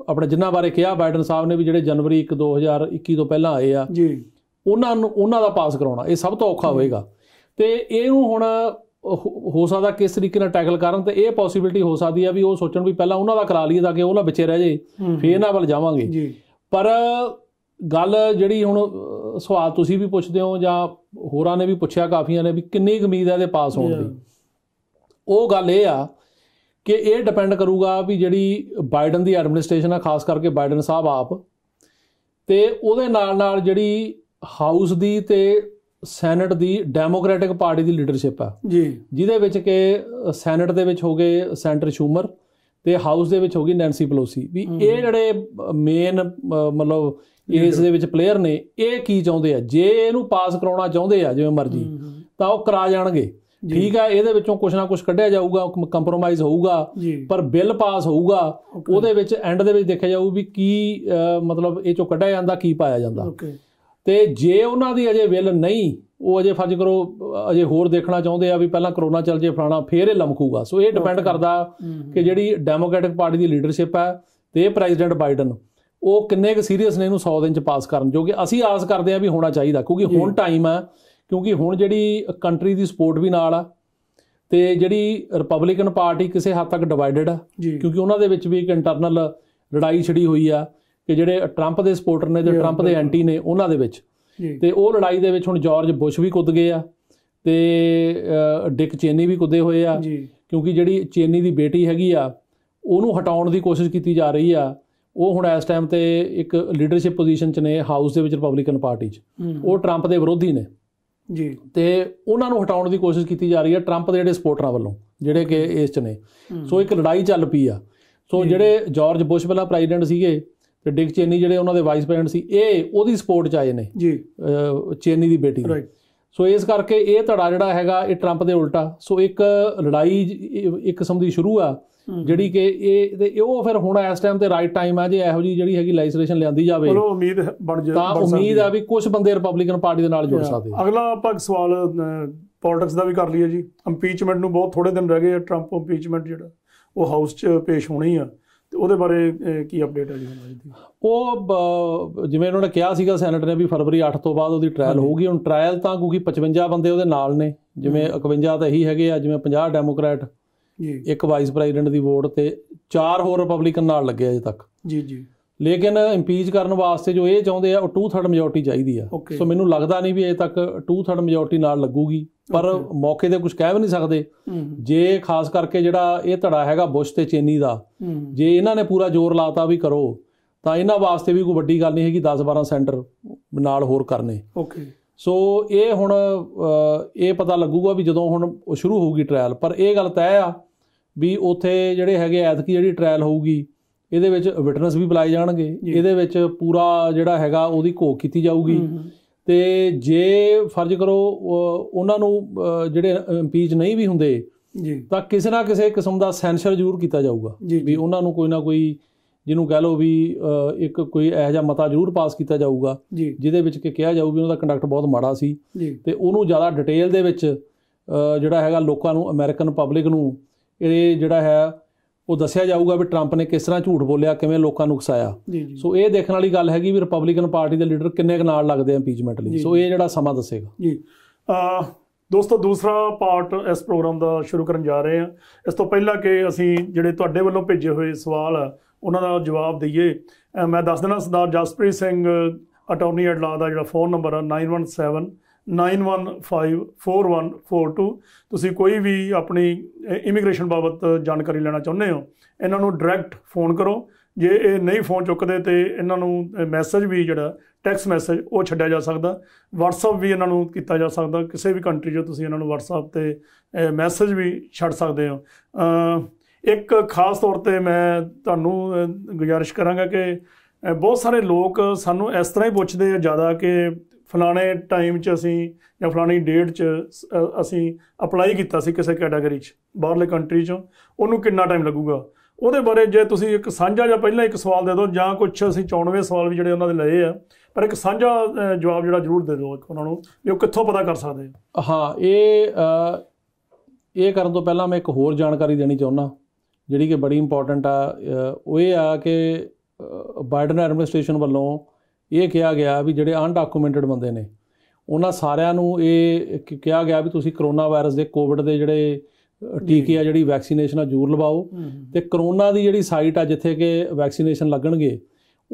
ਆਪਣੇ ਜਿੰਨਾ ਬਾਰੇ ਕਿਹਾ ਬਾਈਡਨ ਸਾਹਿਬ ਨੇ ਵੀ ਜਿਹੜੇ ਜਨਵਰੀ 1 2021 ਤੋਂ ਪਹਿਲਾਂ ਆਏ ਆ ਜੀ ਉਹਨਾਂ ਨੂੰ ਉਹਨਾਂ ਦਾ ਪਾਸ ਕਰਾਉਣਾ ਇਹ ਸਭ ਤੋਂ ਔਖਾ ਹੋਏਗਾ ਤੇ ਇਹ ਨੂੰ ਹੁਣ ਹੋ ਸਕਦਾ ਕਿਸ ਤਰੀਕੇ ਨਾਲ ਟੈਕਲ ਕਰਨ ਤੇ ਇਹ ਪੋਸਿਬਿਲਟੀ ਹੋ ਸਕਦੀ ਆ ਵੀ ਉਹ ਸੋਚਣ ਵੀ ਪਹਿਲਾਂ ਉਹਨਾਂ ਦਾ ਕਰਾ ਲਈਏ ਤਾਂ ਕਿ ਉਹ ਨਾ ਵਿਚੇ ਰਹਿ ਜੇ ਫੇਰ ਇਹਨਾਂ ਵੱਲ ਜਾਵਾਂਗੇ ਜੀ ਪਰ ਗੱਲ ਜਿਹੜੀ ਹੁਣ ਸਵਾਲ ਤੁਸੀਂ ਵੀ ਪੁੱਛਦੇ ਹੋ ਜਾਂ ਹੋਰਾਂ ਨੇ ਵੀ ਪੁੱਛਿਆ ਕਾਫੀਆਂ ਨੇ ਵੀ ਕਿੰਨੀ ਉਮੀਦ ਹੈ ਇਹਦੇ ਪਾਸ ਹੋਣ ਦੀ ਉਹ ਗੱਲ ਇਹ ਆ ਕਿ ਇਹ ਡਿਪੈਂਡ ਕਰੂਗਾ ਵੀ ਜਿਹੜੀ ਬਾਈਡਨ ਦੀ ਐਡਮਿਨਿਸਟ੍ਰੇਸ਼ਨ ਆ ਖਾਸ ਕਰਕੇ ਬਾਈਡਨ ਸਾਹਿਬ ਆਪ ਤੇ ਉਹਦੇ ਨਾਲ ਨਾਲ ਜਿਹੜੀ ਹਾਊਸ ਦੀ ਤੇ ਸੈਨੇਟ ਦੀ ਡੈਮੋਕ੍ਰੈਟਿਕ ਪਾਰਟੀ ਦੀ ਲੀਡਰਸ਼ਿਪ ਆ ਜੀ ਜਿਹਦੇ ਵਿੱਚ ਕਿ ਸੈਨੇਟ ਦੇ ਵਿੱਚ ਹੋਗੇ ਸੈਂਟਰ ਸ਼ੂਮਰ ਤੇ ਹਾਊਸ ਦੇ ਵਿੱਚ ਹੋਗੀ ਨੈਂਸੀ ਪਲੋਸੀ ਵੀ ਇਹ ਜਿਹੜੇ ਮੇਨ ਮਤਲਬ ਇਸ ਦੇ ਵਿੱਚ ਪਲੇਅਰ ਨੇ ਇਹ ਕੀ ਚਾਹੁੰਦੇ ਆ ਜੇ ਇਹਨੂੰ ਪਾਸ ਕਰਾਉਣਾ ਚਾਹੁੰਦੇ ਆ ਜਿਵੇਂ ਮਰਜ਼ੀ ਤਾਂ ਉਹ ਕਰਾ ਜਾਣਗੇ ਠੀਕ ਆ ਇਹਦੇ ਵਿੱਚੋਂ ਕੁਝ ਨਾ ਕੁਝ ਕੱਢਿਆ ਜਾਊਗਾ ਕੰਪਰੋਮਾਈਜ਼ ਹੋਊਗਾ ਪਰ ਬਿੱਲ ਪਾਸ ਹੋਊਗਾ ਉਹਦੇ ਵਿੱਚ ਐਂਡ ਦੇ ਵਿੱਚ ਦੇਖਿਆ ਜਾਊ ਵੀ ਕੀ ਮਤਲਬ ਇਹ ਚੋਂ ਕੱਢਿਆ ਜਾਂਦਾ ਕੀ ਪਾਇਆ ਜਾਂਦਾ ਤੇ ਜੇ ਉਹਨਾਂ ਦੀ ਅਜੇ ਵਿਲ ਨਹੀਂ ਉਹ ਅਜੇ ਫਰਜ਼ ਕਰੋ ਅਜੇ ਹੋਰ ਦੇਖਣਾ ਚਾਹੁੰਦੇ ਆ ਵੀ ਪਹਿਲਾਂ ਕਰੋਨਾ ਚੱਲ ਜੇ ਫਲਾਣਾ ਫੇਰ ਇਹ ਲਮਕੂਗਾ ਸੋ ਇਹ ਡਿਪੈਂਡ ਕਰਦਾ ਕਿ ਜਿਹੜੀ ਡੈਮੋਕ੍ਰੈਟਿਕ ਪਾਰਟੀ ਦੀ ਲੀਡਰਸ਼ਿਪ ਹੈ ਤੇ ਪ੍ਰੈਜ਼ੀਡੈਂਟ ਬਾਈਡਨ ਉਹ ਕਿੰਨੇ ਕੁ ਸੀਰੀਅਸ ਨੇ ਇਹਨੂੰ 100 ਦਿਨ ਚ ਪਾਸ ਕਰਨ ਜੋ ਕਿ ਅਸੀਂ ਆਸ ਕਰਦੇ ਆ ਵੀ ਹੋਣਾ ਚਾਹੀਦਾ ਕਿਉਂਕਿ ਹੁਣ ਟਾਈਮ ਆ ਕਿਉਂਕਿ ਹੁਣ ਜਿਹੜੀ ਕੰਟਰੀ ਦੀ ਸਪੋਰਟ ਵੀ ਨਾਲ ਆ ਤੇ ਜਿਹੜੀ ਰਿਪਬਲਿਕਨ ਪਾਰਟੀ ਕਿਸੇ ਹੱਦ ਤੱਕ ਡਿਵਾਈਡਡ ਆ ਕਿਉਂਕਿ ਉਹਨਾਂ ਦੇ ਵਿੱਚ ਵੀ ਇੱਕ ਇੰਟਰਨਲ ਲੜਾਈ ਛਿੜੀ ਹੋਈ ਆ ਕਿ ਜਿਹੜੇ 트럼ਪ ਦੇ ਸਪੋਰਟਰ ਨੇ ਤੇ 트럼ਪ ਦੇ ਐਂਟੀ ਨੇ ਉਹਨਾਂ ਦੇ ਵਿੱਚ ਤੇ ਉਹ ਲੜਾਈ ਦੇ ਵਿੱਚ ਹੁਣ ਜਾਰਜ ਬੁਸ਼ ਵੀ ਕੁੱਦ ਗਏ ਆ ਤੇ ਡਿਕ ਚੇਨੀ ਵੀ ਕੁੱਦੇ ਹੋਏ ਆ ਕਿਉਂਕਿ ਜਿਹੜੀ ਚੇਨੀ ਦੀ ਬੇਟੀ ਹੈਗੀ ਆ ਉਹਨੂੰ ਹਟਾਉਣ ਦੀ ਕੋਸ਼ਿਸ਼ ਕੀਤੀ ਜਾ ਰਹੀ ਆ ਉਹ ਹੁਣ ਇਸ ਟਾਈਮ ਤੇ ਇੱਕ ਲੀਡਰਸ਼ਿਪ ਪੋਜੀਸ਼ਨ 'ਚ ਨੇ ਹਾਊਸ ਦੇ ਵਿੱਚ ਰਿਪਬਲਿਕਨ ਪਾਰਟੀ 'ਚ ਉਹ 트럼ਪ ਦੇ ਵਿਰੋਧੀ ਨੇ ਜੀ ਤੇ ਉਹਨਾਂ ਨੂੰ ਹਟਾਉਣ ਦੀ ਕੋਸ਼ਿਸ਼ ਕੀਤੀ ਜਾ ਰਹੀ ਹੈ 트럼ਪ ਦੇ ਜਿਹੜੇ ਸਪੋਰਟਰਾਂ ਵੱਲੋਂ ਜਿਹੜੇ ਕਿ ਇਸ 'ਚ ਨੇ ਸੋ ਇੱਕ ਲੜਾਈ ਚੱਲ ਪਈ ਆ ਸੋ ਜਿਹੜੇ ਜਾਰਜ ਬੁਸ਼ ਪਹਿਲਾਂ ਪ੍ਰੈਜ਼ੀਡੈਂਟ ਸੀਗੇ ਤੇ ਡਿਕ ਚੇਨੀ ਜਿਹੜੇ ਉਹਨਾਂ ਦੇ ਵਾਈਸ ਪ੍ਰੈਜ਼ੀਡੈਂਟ ਸੀ ਇਹ ਉਹਦੀ ਸਪੋਰਟ 'ਚ ਆਏ ਨੇ ਜੀ ਚੇਨੀ ਦੀ ਬੇਟੀ ਰਾਈਟ ਸੋ ਇਸ ਕਰਕੇ ਇਹ ਧੜਾ ਜਿਹੜਾ ਹੈਗਾ ਇਹ ਟਰੰਪ ਦੇ ਉਲਟਾ ਸੋ ਇੱਕ ਲੜਾਈ ਇੱਕ ਕਿਸਮ ਦੀ ਸ਼ੁਰੂ ਆ ਜਿਹੜੀ ਕਿ ਇਹ ਤੇ ਉਹ ਫਿਰ ਹੁਣ ਇਸ ਟਾਈਮ ਤੇ ਰਾਈਟ ਟਾਈਮ ਆ ਜੇ ਇਹੋ ਜੀ ਜਿਹੜੀ ਹੈਗੀ ਲੈਜਿਸਲੇਸ਼ਨ ਲਿਆਂਦੀ ਜਾਵੇ ਚਲੋ ਉਮੀਦ ਬਣ ਜਾ ਤਾਂ ਉਮੀਦ ਆ ਵੀ ਕੁਝ ਬੰਦੇ ਰਿਪਬਲਿਕਨ ਪਾਰਟੀ ਦੇ ਨਾਲ ਜੁੜ ਸਕਦੇ ਅਗਲਾ ਆਪਾਂ ਸਵਾਲ ਪੋਲਿਟਿਕਸ ਦਾ ਵੀ ਕਰ ਲਈਏ ਜੀ ਇੰਪੀਚਮੈਂਟ ਨੂੰ ਬਹੁਤ ਥੋੜੇ ਦਿਨ ਰਹਿ ਗਏ ਆ ਟਰੰਪ ਇੰਪੀਚਮੈਂਟ ਜਿਹੜਾ ਉਹ ਹਾਊਸ 'ਚ ਪੇਸ਼ ਹੋਣੀ ਆ ਉਹਦੇ ਬਾਰੇ ਕੀ ਅਪਡੇਟ ਹੈ ਜੀ ਹੁਣ ਦੀ ਉਹ ਜਿਵੇਂ ਉਹਨਾਂ ਨੇ ਕਿਹਾ ਸੀਗਾ ਸੈਨੇਟ ਨੇ ਵੀ ਫਰਵਰੀ 8 ਤੋਂ ਬਾਅਦ ਉਹਦੀ ਟ੍ਰਾਇਲ ਹੋਊਗੀ ਹੁਣ ਟ੍ਰਾਇਲ ਤਾਂ ਕਿਉਂਕਿ 55 ਬੰਦੇ ਉਹਦੇ ਨਾਲ ਨੇ ਜਿਵੇਂ 51 ਤਾਂ ਇਹੀ ਹੈਗੇ ਆ ਜਿਵੇਂ 50 ਡੈਮੋਕ੍ਰੈਟ ਜੀ ਇੱਕ ਵਾਈਸ ਪ੍ਰੈਜ਼ੀਡੈਂਟ ਦੀ ਵੋਟ ਤੇ ਚਾਰ ਹੋਰ ਰਿਪਬਲਿਕਨ ਨਾਲ ਲੱਗੇ ਅਜੇ ਤੱਕ ਜੀ ਜੀ ਲੇਕਿਨ ਇੰਪੀਚ ਕਰਨ ਵਾਸਤੇ ਜੋ ਇਹ ਚਾਹੁੰਦੇ ਆ ਉਹ 2/3 ਮੈਜੋਰਟੀ ਚਾਹੀਦੀ ਆ ਸੋ ਮੈਨੂੰ ਲੱਗਦਾ ਨਹੀਂ ਵੀ ਅਜੇ ਤੱਕ 2/3 ਮੈਜੋਰਟੀ ਨਾਲ ਲੱਗੂਗੀ ਪਰ ਮੌਕੇ ਤੇ ਕੁਝ ਕਹਿ ਵੀ ਨਹੀਂ ਸਕਦੇ ਜੇ ਖਾਸ ਕਰਕੇ ਜਿਹੜਾ ਇਹ ਧੜਾ ਹੈਗਾ ਬੁਸ਼ ਤੇ ਚੇਨੀ ਦਾ ਜੇ ਇਹਨਾਂ ਨੇ ਪੂਰਾ ਜ਼ੋਰ ਲਾਤਾ ਵੀ ਕਰੋ ਤਾਂ ਇਹਨਾਂ ਵਾਸਤੇ ਵੀ ਕੋਈ ਵੱਡੀ ਗੱਲ ਨਹੀਂ ਹੈਗੀ 10-12 ਸੈਂਟਰ ਨਾਲ ਹੋਰ ਕਰਨੇ ਓਕੇ ਸੋ ਇਹ ਹੁਣ ਇਹ ਪਤਾ ਲੱਗੂਗਾ ਵੀ ਜਦੋਂ ਹੁਣ ਸ਼ੁਰੂ ਹੋਊਗੀ ਟ੍ਰਾਇਲ ਪਰ ਇਹ ਗੱਲ ਤੈਅ ਆ ਵੀ ਉਥੇ ਜਿਹੜੇ ਹੈਗੇ ਐਤਕੀ ਜਿਹੜੀ ਟ੍ਰਾਇਲ ਹੋਊਗੀ ਇਹਦੇ ਵਿੱਚ ਵਿਟਨੈਸ ਵੀ ਬੁਲਾਏ ਜਾਣਗੇ ਇਹਦੇ ਵਿੱਚ ਪੂਰਾ ਜਿਹੜਾ ਹੈਗਾ ਉਹਦੀ ਘੋਖ ਕੀਤੀ ਜਾਊਗੀ ਤੇ ਜੇ ਫਰਜ਼ ਕਰੋ ਉਹਨਾਂ ਨੂੰ ਜਿਹੜੇ ਇੰਪੀਚ ਨਹੀਂ ਵੀ ਹੁੰਦੇ ਜੀ ਤਾਂ ਕਿਸੇ ਨਾ ਕਿਸੇ ਕਿਸਮ ਦਾ ਸੈਂਸਰ ਜ਼ਰੂਰ ਕੀਤਾ ਜਾਊਗਾ ਵੀ ਉਹਨਾਂ ਨੂੰ ਕੋਈ ਨਾ ਕੋਈ ਜਿਹਨੂੰ ਕਹ ਲਓ ਵੀ ਇੱਕ ਕੋਈ ਇਹੋ ਜਿਹਾ ਮਤਾ ਜ਼ਰੂਰ ਪਾਸ ਕੀਤਾ ਜਾਊਗਾ ਜਿਹਦੇ ਵਿੱਚ ਕਿ ਕਿਹਾ ਜਾਊ ਵੀ ਉਹਨਾਂ ਦਾ ਕੰਡਕਟ ਬਹੁਤ ਮਾੜਾ ਸੀ ਤੇ ਉਹਨੂੰ ਜ਼ਿਆਦਾ ਡਿਟੇਲ ਦੇ ਵਿੱਚ ਜਿਹੜਾ ਹੈਗਾ ਲੋਕਾਂ ਨੂੰ ਅਮਰੀਕਨ ਪਬਲਿਕ ਨੂੰ ਇਹ ਜਿਹੜਾ ਹੈ ਉਹ ਦੱਸਿਆ ਜਾਊਗਾ ਵੀ ਟਰੰਪ ਨੇ ਕਿਸ ਤਰ੍ਹਾਂ ਝੂਠ ਬੋਲਿਆ ਕਿਵੇਂ ਲੋਕਾਂ ਨੂੰ ਉਕਸਾਇਆ ਸੋ ਇਹ ਦੇਖਣ ਵਾਲੀ ਗੱਲ ਹੈਗੀ ਵੀ ਰਿਪਬਲਿਕਨ ਪਾਰਟੀ ਦੇ ਲੀਡਰ ਕਿੰਨੇ ਨਾਲ ਲੱਗਦੇ ਆ ਇੰਪੀਚਮੈਂਟ ਲਈ ਸੋ ਇਹ ਜਿਹੜਾ ਸਮਾਂ ਦੱਸੇਗਾ ਜੀ ਆ ਦੋਸਤੋ ਦੂਸਰਾ ਪਾਰਟ ਇਸ ਪ੍ਰੋਗਰਾਮ ਦਾ ਸ਼ੁਰੂ ਕਰਨ ਜਾ ਰਹੇ ਆ ਇਸ ਤੋਂ ਪਹਿਲਾਂ ਕਿ ਅਸੀਂ ਜਿਹੜੇ ਤੁਹਾਡੇ ਵੱਲੋਂ ਭੇਜੇ ਹੋਏ ਸਵਾਲ ਉਹਨਾਂ ਦਾ ਜਵਾਬ ਦਈਏ ਮੈਂ ਦੱਸ ਦੇਣਾ Sardar Jaspreet Singh attorney at law ਦਾ ਜਿਹੜਾ ਫੋਨ ਨੰਬਰ ਆ 917 9154142 ਤੁਸੀਂ ਕੋਈ ਵੀ ਆਪਣੀ ਇਮੀਗ੍ਰੇਸ਼ਨ ਬਾਬਤ ਜਾਣਕਾਰੀ ਲੈਣਾ ਚਾਹੁੰਦੇ ਹੋ ਇਹਨਾਂ ਨੂੰ ਡਾਇਰੈਕਟ ਫੋਨ ਕਰੋ ਜੇ ਇਹ ਨਹੀਂ ਫੋਨ ਚੁੱਕਦੇ ਤੇ ਇਹਨਾਂ ਨੂੰ ਮੈਸੇਜ ਵੀ ਜਿਹੜਾ ਟੈਕਸ ਮੈਸੇਜ ਉਹ ਛੱਡਿਆ ਜਾ ਸਕਦਾ WhatsApp ਵੀ ਇਹਨਾਂ ਨੂੰ ਕੀਤਾ ਜਾ ਸਕਦਾ ਕਿਸੇ ਵੀ ਕੰਟਰੀ 'ਚ ਤੁਸੀਂ ਇਹਨਾਂ ਨੂੰ WhatsApp ਤੇ ਮੈਸੇਜ ਵੀ ਛੱਡ ਸਕਦੇ ਹੋ ਇੱਕ ਖਾਸ ਤੌਰ ਤੇ ਮੈਂ ਤੁਹਾਨੂੰ ਗੁਜ਼ਾਰਿਸ਼ ਕਰਾਂਗਾ ਕਿ ਬਹੁਤ ਸਾਰੇ ਲੋਕ ਸਾਨੂੰ ਇਸ ਤਰ੍ਹਾਂ ਹੀ ਪੁੱਛਦੇ ਆ ਜ਼ਿਆਦਾ ਕਿ ਫਲਾਣੇ ਟਾਈਮ 'ਚ ਅਸੀਂ ਜਾਂ ਫਲਾਣੀ ਡੇਟ 'ਚ ਅਸੀਂ ਅਪਲਾਈ ਕੀਤਾ ਸੀ ਕਿਸੇ ਕੈਟਾਗਰੀ 'ਚ ਬਾਹਰਲੇ ਕੰਟਰੀ 'ਚੋਂ ਉਹਨੂੰ ਕਿੰਨਾ ਟਾਈਮ ਲੱਗੂਗਾ ਉਹਦੇ ਬਾਰੇ ਜੇ ਤੁਸੀਂ ਇੱਕ ਸਾਂਝਾ ਜਾਂ ਪਹਿਲਾਂ ਇੱਕ ਸਵਾਲ ਦੇ ਦਿਓ ਜਾਂ ਕੁਝ ਅਸੀਂ 94 ਸਵਾਲ ਵੀ ਜਿਹੜੇ ਉਹਨਾਂ ਦੇ ਲਏ ਆ ਪਰ ਇੱਕ ਸਾਂਝਾ ਜਵਾਬ ਜਿਹੜਾ ਜ਼ਰੂਰ ਦੇ ਦਿਓ ਉਹਨਾਂ ਨੂੰ ਵੀ ਉਹ ਕਿੱਥੋਂ ਪਤਾ ਕਰ ਸਕਦੇ ਆ ਹਾਂ ਇਹ ਇਹ ਕਰਨ ਤੋਂ ਪਹਿਲਾਂ ਮੈਂ ਇੱਕ ਹੋਰ ਜਾਣਕਾਰੀ ਦੇਣੀ ਚਾਹੁੰਦਾ ਜਿਹੜੀ ਕਿ ਬੜੀ ਇੰਪੋਰਟੈਂਟ ਆ ਉਹ ਇਹ ਆ ਕਿ ਬਾਈਡਨ ਐਡਮਿਨਿਸਟ੍ਰੇਸ਼ਨ ਵੱਲੋਂ ਇਹ ਕਿਹਾ ਗਿਆ ਵੀ ਜਿਹੜੇ ਅਨਡਾਕੂਮੈਂਟਡ ਬੰਦੇ ਨੇ ਉਹਨਾਂ ਸਾਰਿਆਂ ਨੂੰ ਇਹ ਕਿਹਾ ਗਿਆ ਵੀ ਤੁਸੀਂ ਕਰੋਨਾ ਵਾਇਰਸ ਦੇ ਕੋਵਿਡ ਦੇ ਜਿਹੜੇ ਟੀਕੇ ਆ ਜਿਹੜੀ ਵੈਕਸੀਨੇਸ਼ਨ ਆ ਜੂਰ ਲਵਾਓ ਤੇ ਕਰੋਨਾ ਦੀ ਜਿਹੜੀ ਸਾਈਟ ਆ ਜਿੱਥੇ ਕਿ ਵੈਕਸੀਨੇਸ਼ਨ ਲੱਗਣਗੇ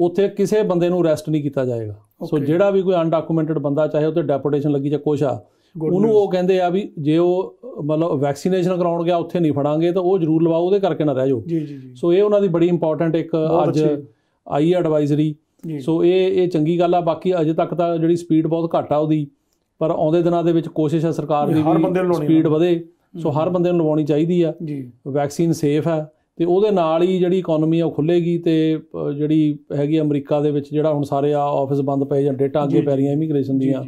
ਉੱਥੇ ਕਿਸੇ ਬੰਦੇ ਨੂੰ ਅਰੈਸਟ ਨਹੀਂ ਕੀਤਾ ਜਾਏਗਾ ਸੋ ਜਿਹੜਾ ਵੀ ਕੋਈ ਅਨਡਾਕੂਮੈਂਟਡ ਬੰਦਾ ਚਾਹੇ ਉਹ ਤੇ ਡੈਪੋਟੇਸ਼ਨ ਲੱਗੀ ਜਾਂ ਕੁਛ ਆ ਉਹਨੂੰ ਉਹ ਕਹਿੰਦੇ ਆ ਵੀ ਜੇ ਉਹ ਮਤਲਬ ਵੈਕਸੀਨੇਸ਼ਨ ਕਰਾਉਣ ਗਿਆ ਉੱਥੇ ਨਹੀਂ ਫੜਾਂਗੇ ਤਾਂ ਉਹ ਜ਼ਰੂਰ ਲਵਾਓ ਉਹਦੇ ਕਰਕੇ ਨਾ ਰਹਿ ਜਾਓ ਸੋ ਇਹ ਉਹਨਾਂ ਦੀ ਬੜੀ ਇੰਪੋਰਟੈਂਟ ਇੱਕ ਅੱਜ ਆਈ ਐਡਵਾਈਜ਼ਰੀ ਸੋ ਇਹ ਇਹ ਚੰਗੀ ਗੱਲ ਆ ਬਾਕੀ ਅਜੇ ਤੱਕ ਤਾਂ ਜਿਹੜੀ ਸਪੀਡ ਬਹੁਤ ਘੱਟ ਆ ਉਹਦੀ ਪਰ ਆਉਂਦੇ ਦਿਨਾਂ ਦੇ ਵਿੱਚ ਕੋਸ਼ਿਸ਼ ਆ ਸਰਕਾਰ ਦੀ ਵੀ ਸਪੀਡ ਵਧੇ ਸੋ ਹਰ ਬੰਦੇ ਨੂੰ ਲਵਾਉਣੀ ਚਾਹੀਦੀ ਆ ਜੀ ਵੈਕਸੀਨ ਸੇਫ ਆ ਤੇ ਉਹਦੇ ਨਾਲ ਹੀ ਜਿਹੜੀ ਇਕਨੋਮੀ ਆ ਉਹ ਖੁੱਲੇਗੀ ਤੇ ਜਿਹੜੀ ਹੈਗੀ ਅਮਰੀਕਾ ਦੇ ਵਿੱਚ ਜਿਹੜਾ ਹੁਣ ਸਾਰੇ ਆ ਆਫਿਸ ਬੰਦ ਪਏ ਜਾਂ ਡੇਟਾ ਅੱਗੇ ਪੈ ਰਹੀਆਂ ਇਮੀਗ੍ਰੇਸ਼ਨ ਦੀਆਂ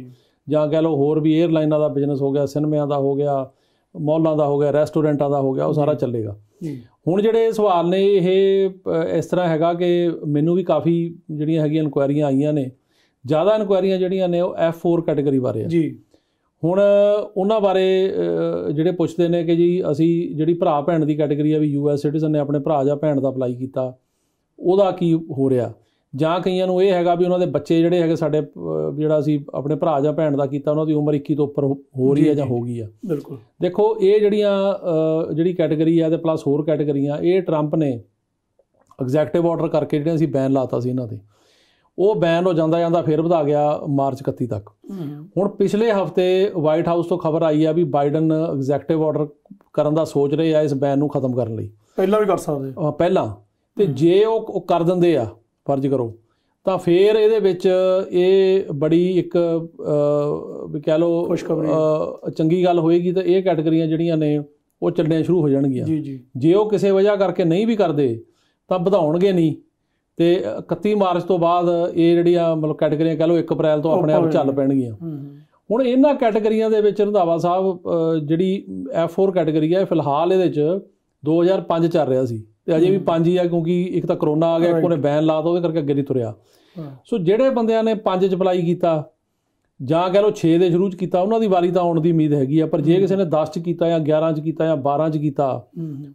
ਜਾਂ ਕਹ ਲਓ ਹੋਰ ਵੀ 에ਅਰਲਾਈਨਾਂ ਦਾ ਬਿਜ਼ਨਸ ਹੋ ਗਿਆ ਸਿਨਮਿਆਂ ਦਾ ਹੋ ਗਿਆ ਮੌਲਾਂ ਦਾ ਹੋ ਗਿਆ ਰੈਸਟੋਰੈਂਟਾਂ ਦਾ ਹੋ ਗਿਆ ਉਹ ਸਾਰਾ ਚੱਲੇਗਾ ਹੁਣ ਜਿਹੜੇ ਸਵਾਲ ਨੇ ਇਹ ਇਸ ਤਰ੍ਹਾਂ ਹੈਗਾ ਕਿ ਮੈਨੂੰ ਵੀ ਕਾਫੀ ਜਿਹੜੀਆਂ ਹੈਗੀਆਂ ਇਨਕੁਆਇਰੀਆਂ ਆਈਆਂ ਨੇ ਜ਼ਿਆਦਾ ਇਨਕੁਆਇਰੀਆਂ ਜਿਹੜੀਆਂ ਨੇ ਉਹ F4 ਕੈਟਾਗਰੀ ਬਾਰੇ ਆ ਜੀ ਹੁਣ ਉਹਨਾਂ ਬਾਰੇ ਜਿਹੜੇ ਪੁੱਛਦੇ ਨੇ ਕਿ ਜੀ ਅਸੀਂ ਜਿਹੜੀ ਭਰਾ ਭੈਣ ਦੀ ਕੈਟਾਗਰੀ ਆ ਵੀ ਯੂਐਸ ਸਿਟੀਜ਼ਨ ਨੇ ਆਪਣੇ ਭਰਾ ਜਾਂ ਭੈਣ ਦਾ ਅਪਲਾਈ ਕੀਤਾ ਉਹਦਾ ਕੀ ਹੋ ਰਿਹਾ ਜਾਂ ਕਈਆਂ ਨੂੰ ਇਹ ਹੈਗਾ ਵੀ ਉਹਨਾਂ ਦੇ ਬੱਚੇ ਜਿਹੜੇ ਹੈਗੇ ਸਾਡੇ ਜਿਹੜਾ ਅਸੀਂ ਆਪਣੇ ਭਰਾ ਜਾਂ ਭੈਣ ਦਾ ਕੀਤਾ ਉਹਨਾਂ ਦੀ ਉਮਰ 21 ਤੋਂ ਉੱਪਰ ਹੋ ਰਹੀ ਹੈ ਜਾਂ ਹੋ ਗਈ ਆ ਬਿਲਕੁਲ ਦੇਖੋ ਇਹ ਜਿਹੜੀਆਂ ਜਿਹੜੀ ਕੈਟਾਗਰੀ ਆ ਤੇ ਪਲੱਸ ਹੋਰ ਕੈਟਾਗਰੀਆਂ ਇਹ ਟਰੰਪ ਨੇ ਐਗਜ਼ੈਕਟਿਵ ਆਰਡਰ ਕਰਕੇ ਜਿਹੜੇ ਅਸੀਂ ਬੈਨ ਲਾਤਾ ਸੀ ਇਹਨਾਂ ਤੇ ਉਹ ਬੈਨ ਹੋ ਜਾਂਦਾ ਜਾਂਦਾ ਫਿਰ ਵਧਾ ਗਿਆ ਮਾਰਚ 31 ਤੱਕ ਹੁਣ ਪਿਛਲੇ ਹਫਤੇ ਵਾਈਟ ਹਾਊਸ ਤੋਂ ਖਬਰ ਆਈ ਆ ਵੀ ਬਾਈਡਨ ਐਗਜ਼ੈਕਟਿਵ ਆਰਡਰ ਕਰਨ ਦਾ ਸੋਚ ਰਹੇ ਆ ਇਸ ਬੈਨ ਨੂੰ ਖਤਮ ਕਰਨ ਲਈ ਪਹਿਲਾਂ ਵੀ ਕਰ ਸਕਦੇ ਆ ਪਹਿਲਾਂ ਤੇ ਜੇ ਉਹ ਕਰ ਦਿੰਦੇ ਆ ਫਰਜ਼ ਕਰੋ ਤਾਂ ਫੇਰ ਇਹਦੇ ਵਿੱਚ ਇਹ ਬੜੀ ਇੱਕ ਵੀ ਕਹਿ ਲਓ ਚੰਗੀ ਗੱਲ ਹੋਏਗੀ ਤਾਂ ਇਹ ਕੈਟਾਗਰੀਆਂ ਜਿਹੜੀਆਂ ਨੇ ਉਹ ਚੱਲਣੇ ਸ਼ੁਰੂ ਹੋ ਜਾਣਗੀਆਂ ਜੀ ਜੀ ਜੇ ਉਹ ਕਿਸੇ ਵਜ੍ਹਾ ਕਰਕੇ ਨਹੀਂ ਵੀ ਕਰਦੇ ਤਾਂ ਵਧਾਉਣਗੇ ਨਹੀਂ ਤੇ 31 ਮਾਰਚ ਤੋਂ ਬਾਅਦ ਇਹ ਜਿਹੜੀਆਂ ਮਤਲਬ ਕੈਟਾਗਰੀਆਂ ਕਹਿ ਲਓ 1 ਅਪ੍ਰੈਲ ਤੋਂ ਆਪਣੇ ਆਪ ਚੱਲ ਪੈਣਗੀਆਂ ਹੁਣ ਇਹਨਾਂ ਕੈਟਾਗਰੀਆਂ ਦੇ ਵਿੱਚ ਰੰਧਾਵਾ ਸਾਹਿਬ ਜਿਹੜੀ F4 ਕੈਟਾਗਰੀ ਹੈ ਫਿਲਹਾਲ ਇਹਦੇ ਵਿੱਚ 2005 ਚੱਲ ਰਿਹਾ ਸੀ ਤੇ ਅਜੇ ਵੀ ਪੰਜ ਹੀ ਆ ਕਿਉਂਕਿ ਇੱਕ ਤਾਂ ਕਰੋਨਾ ਆ ਗਿਆ ਇੱਕ ਉਹਨੇ ਬੈਨ ਲਾਤਾ ਉਹਦੇ ਕਰਕੇ ਅੱਗੇ ਨਹੀਂ ਤੁਰਿਆ ਸੋ ਜਿਹੜੇ ਬੰਦਿਆਂ ਨੇ ਪੰਜ ਚ ਅਪਲਾਈ ਕੀਤਾ ਜਾਂ ਕਹ ਲੋ 6 ਦੇ ਸ਼ੁਰੂ ਚ ਕੀਤਾ ਉਹਨਾਂ ਦੀ ਵਾਰੀ ਤਾਂ ਆਉਣ ਦੀ ਉਮੀਦ ਹੈਗੀ ਆ ਪਰ ਜੇ ਕਿਸੇ ਨੇ 10 ਚ ਕੀਤਾ ਜਾਂ 11 ਚ ਕੀਤਾ ਜਾਂ 12 ਚ ਕੀਤਾ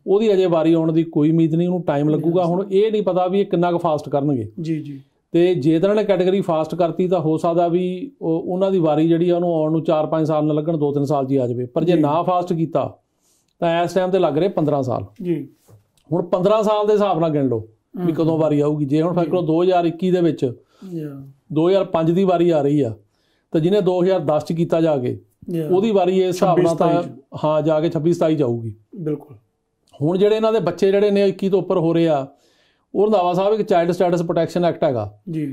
ਉਹਦੀ ਅਜੇ ਵਾਰੀ ਆਉਣ ਦੀ ਕੋਈ ਉਮੀਦ ਨਹੀਂ ਉਹਨੂੰ ਟਾਈਮ ਲੱਗੂਗਾ ਹੁਣ ਇਹ ਨਹੀਂ ਪਤਾ ਵੀ ਇਹ ਕਿੰਨਾ ਕੁ ਫਾਸਟ ਕਰਨਗੇ ਜੀ ਜੀ ਤੇ ਜੇ ਤਰ੍ਹਾਂ ਨੇ ਕੈਟਾਗਰੀ ਫਾਸਟ ਕਰਤੀ ਤਾਂ ਹੋ ਸਕਦਾ ਵੀ ਉਹਨਾਂ ਦੀ ਵਾਰੀ ਜਿਹੜੀ ਆ ਉਹਨੂੰ ਆਉਣ ਨੂੰ 4-5 ਸਾਲ ਨਾ ਲੱਗਣ 2-3 ਸਾਲ ਜੀ ਆ ਜਾਵੇ ਪਰ ਜੇ ਨਾ ਫਾਸਟ ਕੀਤਾ ਤਾਂ ਇਸ ਟਾਈਮ ਤੇ ਲੱਗ ਰਹੇ 15 ਸਾਲ ਜੀ ਹੁਣ 15 ਸਾਲ ਦੇ ਹਿਸਾਬ ਨਾਲ ਗਿਣ ਲਓ ਵੀ ਕਦੋਂ ਵਾਰੀ ਆਊਗੀ ਜੇ ਹੁਣ ਫੈਕਟਰ 2021 ਦੇ ਵਿੱਚ 2005 ਦੀ ਵਾਰੀ ਆ ਰਹੀ ਆ ਤਾਂ ਜਿਹਨੇ 2010 ਚ ਕੀਤਾ ਜਾ ਕੇ ਉਹਦੀ ਵਾਰੀ ਇਹ ਹਿਸਾਬ ਨਾਲ ਤਾਂ ਹਾਂ ਜਾ ਕੇ 26 27 ਜਾਊਗੀ ਬਿਲਕੁਲ ਹੁਣ ਜਿਹੜੇ ਇਹਨਾਂ ਦੇ ਬੱਚੇ ਜਿਹੜੇ ਨੇ 21 ਤੋਂ ਉੱਪਰ ਹੋ ਰਹੇ ਆ ਉਹ ਰੰਧਾਵਾ ਸਾਹਿਬ ਇੱਕ ਚਾਈਲਡ ਸਟੇਟਸ ਪ੍ਰੋਟੈਕਸ਼ਨ ਐਕਟ ਹੈਗਾ ਜੀ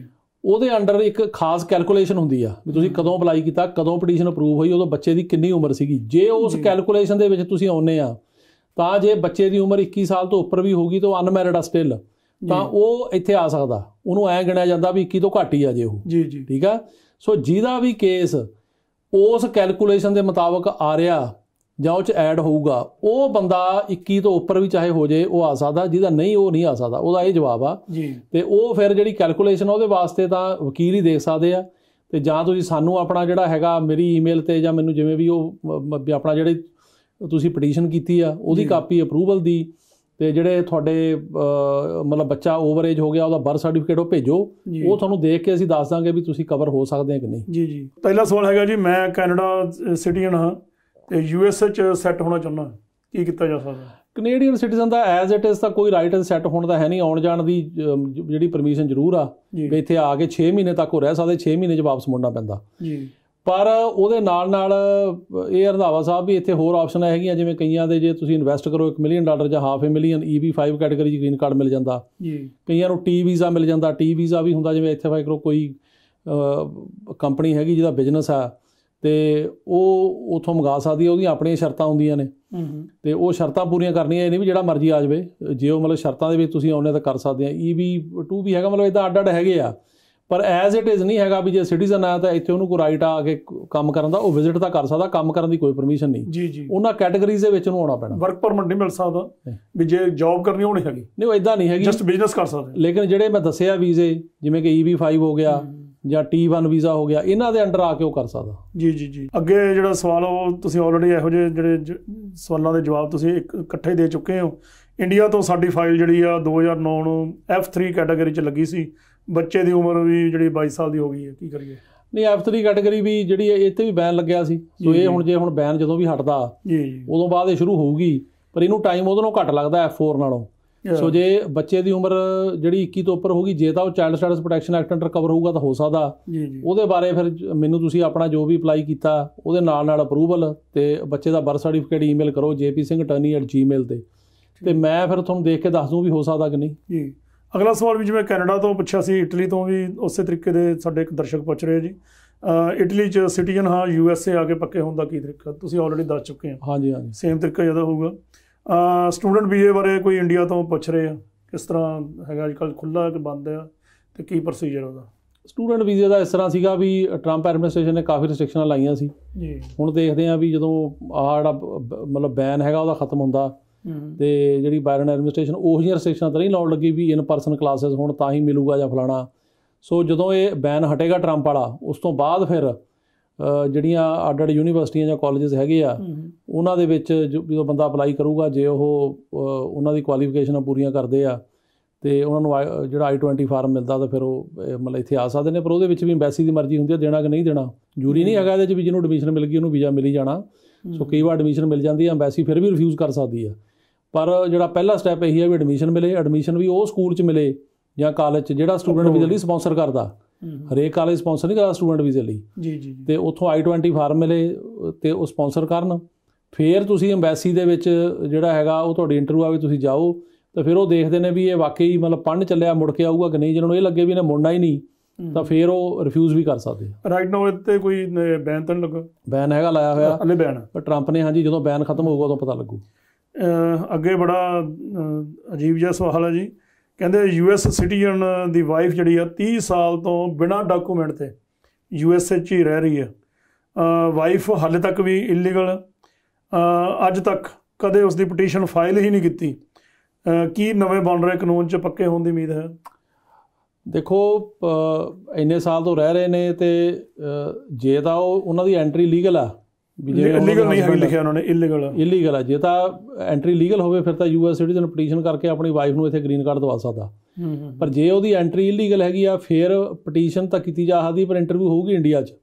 ਉਹਦੇ ਅੰਡਰ ਇੱਕ ਖਾਸ ਕੈਲਕੂਲੇਸ਼ਨ ਹੁੰਦੀ ਆ ਵੀ ਤੁਸੀਂ ਕਦੋਂ ਅਪਲਾਈ ਕੀਤਾ ਕਦੋਂ ਪਟੀਸ਼ਨ ਅਪਰੂਵ ਹੋਈ ਉਦੋਂ ਬੱਚੇ ਦੀ ਕਿੰਨੀ ਉਮਰ ਸੀਗੀ ਜੇ ਉਸ ਕੈਲਕੂਲੇਸ਼ਨ ਦੇ ਵਿੱਚ ਤੁਸੀਂ ਆਉਨੇ ਆ ਤਾਂ ਜੇ ਬੱਚੇ ਦੀ ਉਮਰ 21 ਸਾਲ ਤੋਂ ਉੱਪਰ ਵੀ ਹੋਗੀ ਤਾਂ ਅਨਮੈਰਿਡ ਆ ਸਟਿਲ ਤਾਂ ਉਹ ਇੱਥੇ ਆ ਸਕਦਾ ਉਹਨੂੰ ਐ ਗਿਣਿਆ ਜਾਂਦਾ ਵੀ 21 ਤੋਂ ਘੱਟ ਹੀ ਆ ਜੇ ਉਹ ਜੀ ਜੀ ਠੀਕ ਆ ਸੋ ਜਿਹਦਾ ਵੀ ਕੇਸ ਉਸ ਕੈਲਕੂਲੇਸ਼ਨ ਦੇ ਮੁਤਾਬਕ ਆ ਰਿਹਾ ਜਾਂ ਉਹ ਚ ਐਡ ਹੋਊਗਾ ਉਹ ਬੰਦਾ 21 ਤੋਂ ਉੱਪਰ ਵੀ ਚਾਹੇ ਹੋ ਜੇ ਉਹ ਆ ਸਕਦਾ ਜਿਹਦਾ ਨਹੀਂ ਉਹ ਨਹੀਂ ਆ ਸਕਦਾ ਉਹਦਾ ਇਹ ਜਵਾਬ ਆ ਜੀ ਤੇ ਉਹ ਫਿਰ ਜਿਹੜੀ ਕੈਲਕੂਲੇਸ਼ਨ ਉਹਦੇ ਵਾਸਤੇ ਤਾਂ ਵਕੀਲ ਹੀ ਦੇਖ ਸਕਦੇ ਆ ਤੇ ਜਾਂ ਤੁਸੀਂ ਸਾਨੂੰ ਆਪਣਾ ਜਿਹੜਾ ਹੈਗਾ ਮੇਰੀ ਈਮੇਲ ਤੇ ਜਾਂ ਮੈਨੂੰ ਜਿਵੇਂ ਵੀ ਉਹ ਆਪਣਾ ਜਿਹੜੇ ਤੁਸੀਂ ਪਟੀਸ਼ਨ ਕੀਤੀ ਆ ਉਹਦੀ ਕਾਪੀ ਅਪਰੂਵਲ ਦੀ ਤੇ ਜਿਹੜੇ ਤੁਹਾਡੇ ਮਤਲਬ ਬੱਚਾ ਓਵਰ ਏਜ ਹੋ ਗਿਆ ਉਹਦਾ ਬਰਥ ਸਰਟੀਫਿਕੇਟ ਉਹ ਭੇਜੋ ਉਹ ਤੁਹਾਨੂੰ ਦੇਖ ਕੇ ਅਸੀਂ ਦੱਸ ਦਾਂਗੇ ਵੀ ਤੁਸੀਂ ਕਵਰ ਹੋ ਸਕਦੇ ਆ ਕਿ ਨਹੀਂ ਜੀ ਜੀ ਪਹਿਲਾ ਸਵਾਲ ਹੈਗਾ ਜੀ ਮੈਂ ਕੈਨੇਡਾ ਸਿਟੀਜ਼ਨ ਹਾਂ ਤੇ ਐਸ ਚ ਸੈੱਟ ਹੋਣਾ ਚਾਹੁੰਦਾ ਕੀ ਕੀਤਾ ਜਾ ਸਕਦਾ ਕੈਨੇਡੀਅਨ ਸਿਟੀਜ਼ਨ ਦਾ ਐਜ਼ ਇਟ ਇਜ਼ ਤਾਂ ਕੋਈ ਰਾਈਟ ਐਂਡ ਸੈੱਟ ਹੋਣ ਦਾ ਹੈ ਨਹੀਂ ਆਉਣ ਜਾਣ ਦੀ ਜਿਹੜੀ ਪਰਮਿਸ਼ਨ ਜ਼ਰੂਰ ਆ ਵੀ ਇੱਥੇ ਆ ਕੇ 6 ਮਹੀਨੇ ਤੱਕ ਉਹ ਰਹਿ ਸਕਦੇ 6 ਮਹੀਨੇ ਚ ਵਾਪਸ ਮੁੜਨਾ ਪੈਂਦਾ ਜੀ ਪਰ ਉਹਦੇ ਨਾਲ ਨਾਲ ਇਹ ਰੰਧਾਵਾ ਸਾਹਿਬ ਵੀ ਇੱਥੇ ਹੋਰ ਆਪਸ਼ਨ ਹੈਗੀਆਂ ਜਿਵੇਂ ਕਈਆਂ ਦੇ ਜੇ ਤੁਸੀਂ ਇਨਵੈਸਟ ਕਰੋ 1 ਮਿਲੀਅਨ ਡਾਲਰ ਜਾਂ half a million EB5 category ਚ ਗ੍ਰੀਨ ਕਾਰਡ ਮਿਲ ਜਾਂਦਾ ਜੀ ਕਈਆਂ ਨੂੰ ਟੀ ਵੀਜ਼ਾ ਮਿਲ ਜਾਂਦਾ ਟੀ ਵੀਜ਼ਾ ਵੀ ਹੁੰਦਾ ਜਿਵੇਂ ਇੱਥੇ ਫਾਈ ਕੋਈ ਕੰਪਨੀ ਹੈਗੀ ਜਿਹਦਾ ਬਿਜ਼ਨਸ ਆ ਤੇ ਉਹ ਉਥੋਂ ਮੰਗਾ ਸਕਦੀ ਹੈ ਉਹਦੀਆਂ ਆਪਣੀਆਂ ਸ਼ਰਤਾਂ ਹੁੰਦੀਆਂ ਨੇ ਤੇ ਉਹ ਸ਼ਰਤਾਂ ਪੂਰੀਆਂ ਕਰਨੀਆਂ ਇਹ ਨਹੀਂ ਵੀ ਜਿਹੜਾ ਮਰਜ਼ੀ ਆ ਜਾਵੇ ਜੇ ਉਹ ਮਤਲਬ ਸ਼ਰਤਾਂ ਦੇ ਵਿੱਚ ਤੁਸੀਂ ਆਉਣੇ ਤਾਂ ਕਰ ਸਕਦੇ ਆ EB2 ਵੀ ਹੈਗਾ ਮਤਲਬ ਇਹਦਾ ਅੱਡ ਅੱਡ ਹੈਗੇ ਆ ਪਰ ਐਜ਼ ਇਟ ਇਜ਼ ਨਹੀਂ ਹੈਗਾ ਵੀ ਜੇ ਸਿਟੀਜ਼ਨ ਆ ਤਾਂ ਇੱਥੇ ਉਹਨੂੰ ਕੋ ਰਾਈਟ ਆ ਕੇ ਕੰਮ ਕਰਨ ਦਾ ਉਹ ਵਿਜ਼ਿਟ ਤਾਂ ਕਰ ਸਕਦਾ ਕੰਮ ਕਰਨ ਦੀ ਕੋਈ ਪਰਮਿਸ਼ਨ ਨਹੀਂ ਜੀ ਜੀ ਉਹਨਾਂ ਕੈਟਾਗਰੀਜ਼ ਦੇ ਵਿੱਚ ਉਹਨੂੰ ਆਉਣਾ ਪੈਣਾ ਵਰਕ ਪਰਮਿਟ ਨਹੀਂ ਮਿਲ ਸਕਦਾ ਵੀ ਜੇ ਜੌਬ ਕਰਨੀ ਹੋਣੀ ਹੈਗੀ ਨਹੀਂ ਉਹ ਇਦਾਂ ਨਹੀਂ ਹੈਗੀ ਜਸਟ ਬਿਜ਼ਨਸ ਕਰ ਸਕਦੇ ਲੇਕਿਨ ਜਿਹੜੇ ਮੈਂ ਦੱਸਿਆ ਵੀਜ਼ੇ ਜਿਵੇਂ ਕਿ EB5 ਹੋ ਗਿਆ ਜਾਂ T1 ਵੀਜ਼ਾ ਹੋ ਗਿਆ ਇਹਨਾਂ ਦੇ ਅੰਡਰ ਆ ਕੇ ਉਹ ਕਰ ਸਕਦਾ ਜੀ ਜੀ ਜੀ ਅੱਗੇ ਜਿਹੜਾ ਸਵਾਲ ਉਹ ਤੁਸੀਂ ਆਲਰੇਡੀ ਇਹੋ ਜਿਹੇ ਜਿਹੜੇ ਸਵਾਲਾਂ ਦੇ ਜਵਾਬ ਤੁਸੀਂ ਇਕੱਠੇ ਦੇ ਚੁੱਕੇ ਹੋ ਇੰਡੀਆ ਤੋਂ ਸਾਡੀ ਫਾਈਲ ਜਿਹੜੀ ਆ 2009 ਨੂੰ F3 ਕੈਟਾਗਰੀ ਚ ਲੱਗੀ ਸੀ ਬੱਚੇ ਦੀ ਉਮਰ ਵੀ ਜਿਹੜੀ 22 ਸਾਲ ਦੀ ਹੋ ਗਈ ਹੈ ਕੀ ਕਰੀਏ ਨਹੀਂ ਐਫ3 ਕੈਟਾਗਰੀ ਵੀ ਜਿਹੜੀ ਇੱਥੇ ਵੀ ਬੈਨ ਲੱਗਿਆ ਸੀ ਸੋ ਇਹ ਹੁਣ ਜੇ ਹੁਣ ਬੈਨ ਜਦੋਂ ਵੀ ਹਟਦਾ ਜੀ ਉਦੋਂ ਬਾਅਦ ਇਹ ਸ਼ੁਰੂ ਹੋਊਗੀ ਪਰ ਇਹਨੂੰ ਟਾਈਮ ਉਹਦੋਂ ਘੱਟ ਲੱਗਦਾ ਐਫ4 ਨਾਲੋਂ ਸੋ ਜੇ ਬੱਚੇ ਦੀ ਉਮਰ ਜਿਹੜੀ 21 ਤੋਂ ਉੱਪਰ ਹੋਗੀ ਜੇ ਤਾਂ ਉਹ child status protection act under cover ਹੋਊਗਾ ਤਾਂ ਹੋ ਸਕਦਾ ਉਹਦੇ ਬਾਰੇ ਫਿਰ ਮੈਨੂੰ ਤੁਸੀਂ ਆਪਣਾ ਜੋ ਵੀ ਅਪਲਾਈ ਕੀਤਾ ਉਹਦੇ ਨਾਲ ਨਾਲ ਅਪਰੂਵਲ ਤੇ ਬੱਚੇ ਦਾ ਬਰਥ ਸਰਟੀਫਿਕੇਟ ਈਮੇਲ ਕਰੋ jpsinghturney@gmail ਤੇ ਤੇ ਮੈਂ ਫਿਰ ਤੁਹਾਨੂੰ ਦੇਖ ਕੇ ਦੱਸ ਦੂੰ ਵੀ ਹੋ ਸਕਦਾ ਕਿ ਨਹੀਂ ਜੀ ਅਗਲਾ ਸਵਾਲ ਵੀ ਜਿਵੇਂ ਕੈਨੇਡਾ ਤੋਂ ਪੁੱਛਿਆ ਸੀ ਇਟਲੀ ਤੋਂ ਵੀ ਉਸੇ ਤਰੀਕੇ ਦੇ ਸਾਡੇ ਇੱਕ ਦਰਸ਼ਕ ਪੁੱਛ ਰਹੇ ਜੀ ਇਟਲੀ ਚ ਸਿਟੀਜ਼ਨ ਹਾਂ ਯੂ ਐਸ ਏ ਆ ਕੇ ਪੱਕੇ ਹੋਣ ਦਾ ਕੀ ਤਰੀਕਾ ਤੁਸੀਂ ਆਲਰੇਡੀ ਦੱਸ ਚੁੱਕੇ ਹੋ ਹਾਂਜੀ ਹਾਂਜੀ ਸੇਮ ਤਰੀਕਾ ਜਿਆਦਾ ਹੋਊਗਾ ਸਟੂਡੈਂਟ ਵੀਜ਼ੇ ਬਾਰੇ ਕੋਈ ਇੰਡੀਆ ਤੋਂ ਪੁੱਛ ਰਹੇ ਆ ਕਿਸ ਤਰ੍ਹਾਂ ਹੈਗਾ ਅੱਜ ਕੱਲ ਖੁੱਲਾ ਕਿ ਬੰਦ ਹੈ ਤੇ ਕੀ ਪ੍ਰੋਸੀਜਰ ਉਹਦਾ ਸਟੂਡੈਂਟ ਵੀਜ਼ੇ ਦਾ ਇਸ ਤਰ੍ਹਾਂ ਸੀਗਾ ਵੀ ਟਰੰਪ ਐਡਮਿਨਿਸਟ੍ਰੇਸ਼ਨ ਨੇ ਕਾਫੀ ਰੈਸਟ੍ਰਿਕਸ਼ਨਾਂ ਲਾਈਆਂ ਸੀ ਜੀ ਹੁਣ ਦੇਖਦੇ ਆ ਵੀ ਜਦੋਂ ਆਹ ਜਿਹੜਾ ਮਤਲਬ ਬੈਨ ਹੈਗਾ ਉਹਦਾ ਖਤਮ ਹੁੰਦਾ ਤੇ ਜਿਹੜੀ ਬਾਇਰਨ ਐਡਮਿਨਿਸਟ੍ਰੇਸ਼ਨ ਉਹ ਹੀ ਰੈਸਟ੍ਰਿਕਸ਼ਨਾਂ ਤਾਂ ਨਹੀਂ ਲਾਉਣ ਲੱਗੀ ਵੀ ਇਨ ਪਰਸਨ ਕਲਾਸਸ ਹੁਣ ਤਾਂ ਹੀ ਮਿਲੂਗਾ ਜਾਂ ਫਲਾਣਾ ਸੋ ਜਦੋਂ ਇਹ ਬੈਨ ਹਟੇਗਾ ਟਰੰਪ ਵਾਲਾ ਉਸ ਤੋਂ ਬਾਅਦ ਫਿਰ ਜਿਹੜੀਆਂ ਆਡਡ ਯੂਨੀਵਰਸਿਟੀਆਂ ਜਾਂ ਕਾਲਜਸ ਹੈਗੇ ਆ ਉਹਨਾਂ ਦੇ ਵਿੱਚ ਜਦੋਂ ਬੰਦਾ ਅਪਲਾਈ ਕਰੂਗਾ ਜੇ ਉਹ ਉਹਨਾਂ ਦੀ ਕੁਆਲੀਫਿਕੇਸ਼ਨਾਂ ਪੂਰੀਆਂ ਕਰਦੇ ਆ ਤੇ ਉਹਨਾਂ ਨੂੰ ਜਿਹੜਾ I20 ਫਾਰਮ ਮਿਲਦਾ ਤਾਂ ਫਿਰ ਉਹ ਮਤਲਬ ਇੱਥੇ ਆ ਸਕਦੇ ਨੇ ਪਰ ਉਹਦੇ ਵਿੱਚ ਵੀ ਐਮਬੈਸੀ ਦੀ ਮਰਜ਼ੀ ਹੁੰਦੀ ਹੈ ਦੇਣਾ ਕਿ ਨਹੀਂ ਦੇਣਾ ਜੂਰੀ ਨਹੀਂ ਹੈਗਾ ਇਹਦੇ ਵਿੱਚ ਵੀ ਜਿਹਨੂੰ ਐਡਮਿਸ਼ਨ ਮਿਲ ਗਈ ਉਹਨੂੰ ਵੀਜ਼ਾ ਮਿਲ ਹੀ ਜਾਣਾ ਸੋ ਕਈ ਵਾਰ ਐਡਮਿਸ਼ਨ ਮਿਲ ਜਾਂਦੀ ਹੈ ਐਮਬੈਸੀ ਫਿਰ ਵੀ ਰਿਫਿਊਜ਼ ਕਰ ਸਕਦੀ ਪਰ ਜਿਹੜਾ ਪਹਿਲਾ ਸਟੈਪ ਇਹੀ ਹੈ ਵੀ ਐਡਮਿਸ਼ਨ ਮਿਲੇ ਐਡਮਿਸ਼ਨ ਵੀ ਉਹ ਸਕੂਲ 'ਚ ਮਿਲੇ ਜਾਂ ਕਾਲਜ 'ਚ ਜਿਹੜਾ ਸਟੂਡੈਂਟ ਵੀਜ਼ਾ ਲਈ ਸਪਾਂਸਰ ਕਰਦਾ ਹਰੇਕ ਕਾਲਜ ਸਪਾਂਸਰ ਨਹੀਂ ਕਰਦਾ ਸਟੂਡੈਂਟ ਵੀਜ਼ਾ ਲਈ ਜੀ ਜੀ ਤੇ ਉੱਥੋਂ I20 ਫਾਰਮ ਮਿਲੇ ਤੇ ਉਹ ਸਪਾਂਸਰ ਕਰਨ ਫੇਰ ਤੁਸੀਂ ਐਮਬੈਸੀ ਦੇ ਵਿੱਚ ਜਿਹੜਾ ਹੈਗਾ ਉਹ ਤੁਹਾਡੀ ਇੰਟਰਵਿਊ ਆਵੇ ਤੁਸੀਂ ਜਾਓ ਤਾਂ ਫਿਰ ਉਹ ਦੇਖਦੇ ਨੇ ਵੀ ਇਹ ਵਾਕਈ ਮਤਲਬ ਪੜਨ ਚੱਲਿਆ ਮੁੜ ਕੇ ਆਊਗਾ ਕਿ ਨਹੀਂ ਜਿਹਨਾਂ ਨੂੰ ਇਹ ਲੱਗੇ ਵੀ ਇਹਨੇ ਮੁੰਡਾ ਹੀ ਨਹੀਂ ਤਾਂ ਫਿਰ ਉਹ ਰਿਫਿਊਜ਼ ਵੀ ਕਰ ਸਕਦੇ ਆ ਰਾਈਟ ਨਾਓ ਇੱਥੇ ਕੋਈ ਬੈਨ ਤਾਂ ਲੱਗਾ ਬੈਨ ਹੈਗਾ ਲਾਇਆ ਹੋਇਆ ਹਲੇ ਬੈਨ ਪਰ ਟਰੰਪ ਨੇ ਹਾਂਜੀ ਜਦੋਂ ਬੈਨ ਖਤਮ ਹੋਊਗਾ ਉਦੋਂ ਪਤਾ ਲੱਗੂ ਅੱਗੇ ਬੜਾ ਅਜੀਬ ਜਿਹਾ ਸਵਾਲ ਹੈ ਜੀ ਕਹਿੰਦੇ ਯੂ ਐਸ ਸਿਟੀਜ਼ਨ ਦੀ ਵਾਈਫ ਜਿਹੜੀ ਆ 30 ਸਾਲ ਤੋਂ ਬਿਨਾਂ ਡਾਕੂਮੈਂਟ ਤੇ ਯੂ ਐਸ ਵਿੱਚ ਹੀ ਰਹਿ ਰਹੀ ਹੈ ਵਾਈਫ ਹਾਲੇ ਤੱਕ ਵੀ ਇਲੀਗਲ ਅੱਜ ਤੱਕ ਕਦੇ ਉਸ ਦੀ ਪਟੀਸ਼ਨ ਫਾਈਲ ਹੀ ਨਹੀਂ ਕੀਤੀ ਕੀ ਨਵੇਂ ਬਣ ਰਹੇ ਕਾਨੂੰਨ 'ਚ ਪੱਕੇ ਹੋਣ ਦੀ ਉਮੀਦ ਹੈ ਦੇਖੋ ਇੰਨੇ ਸਾਲ ਤੋਂ ਰਹਿ ਰਹੇ ਨੇ ਤੇ ਜੇ ਤਾਂ ਉਹ ਉਹਨਾਂ ਦੀ ਐਂਟਰੀ ਲੀਗਲ ਆ ਇਲੀਗਲ ਨਹੀਂ ਹੈ ਲਿਖਿਆ ਉਹਨਾਂ ਨੇ ਇਲੀਗਲ ਇਲੀਗਲ ਹੈ ਜੇ ਤਾਂ ਐਂਟਰੀ ਲੀਗਲ ਹੋਵੇ ਫਿਰ ਤਾਂ ਯੂਐਸ ਸਿਟੀਜ਼ਨ ਪਟੀਸ਼ਨ ਕਰਕੇ ਆਪਣੀ ਵਾਈਫ ਨੂੰ ਇੱਥੇ ਗ੍ਰੀਨ ਕਾਰਡ ਦਵਾ ਸਕਦਾ ਪਰ ਜੇ ਉਹਦੀ ਐਂਟਰੀ ਇਲੀਗਲ ਹੈਗੀ ਆ ਫਿਰ ਪਟੀਸ਼ਨ ਤਾਂ ਕੀਤੀ ਜਾ ਸਕਦੀ ਪਰ ਇੰਟਰਵਿਊ ਹੋਊਗੀ ਇੰਡੀਆ 'ਚ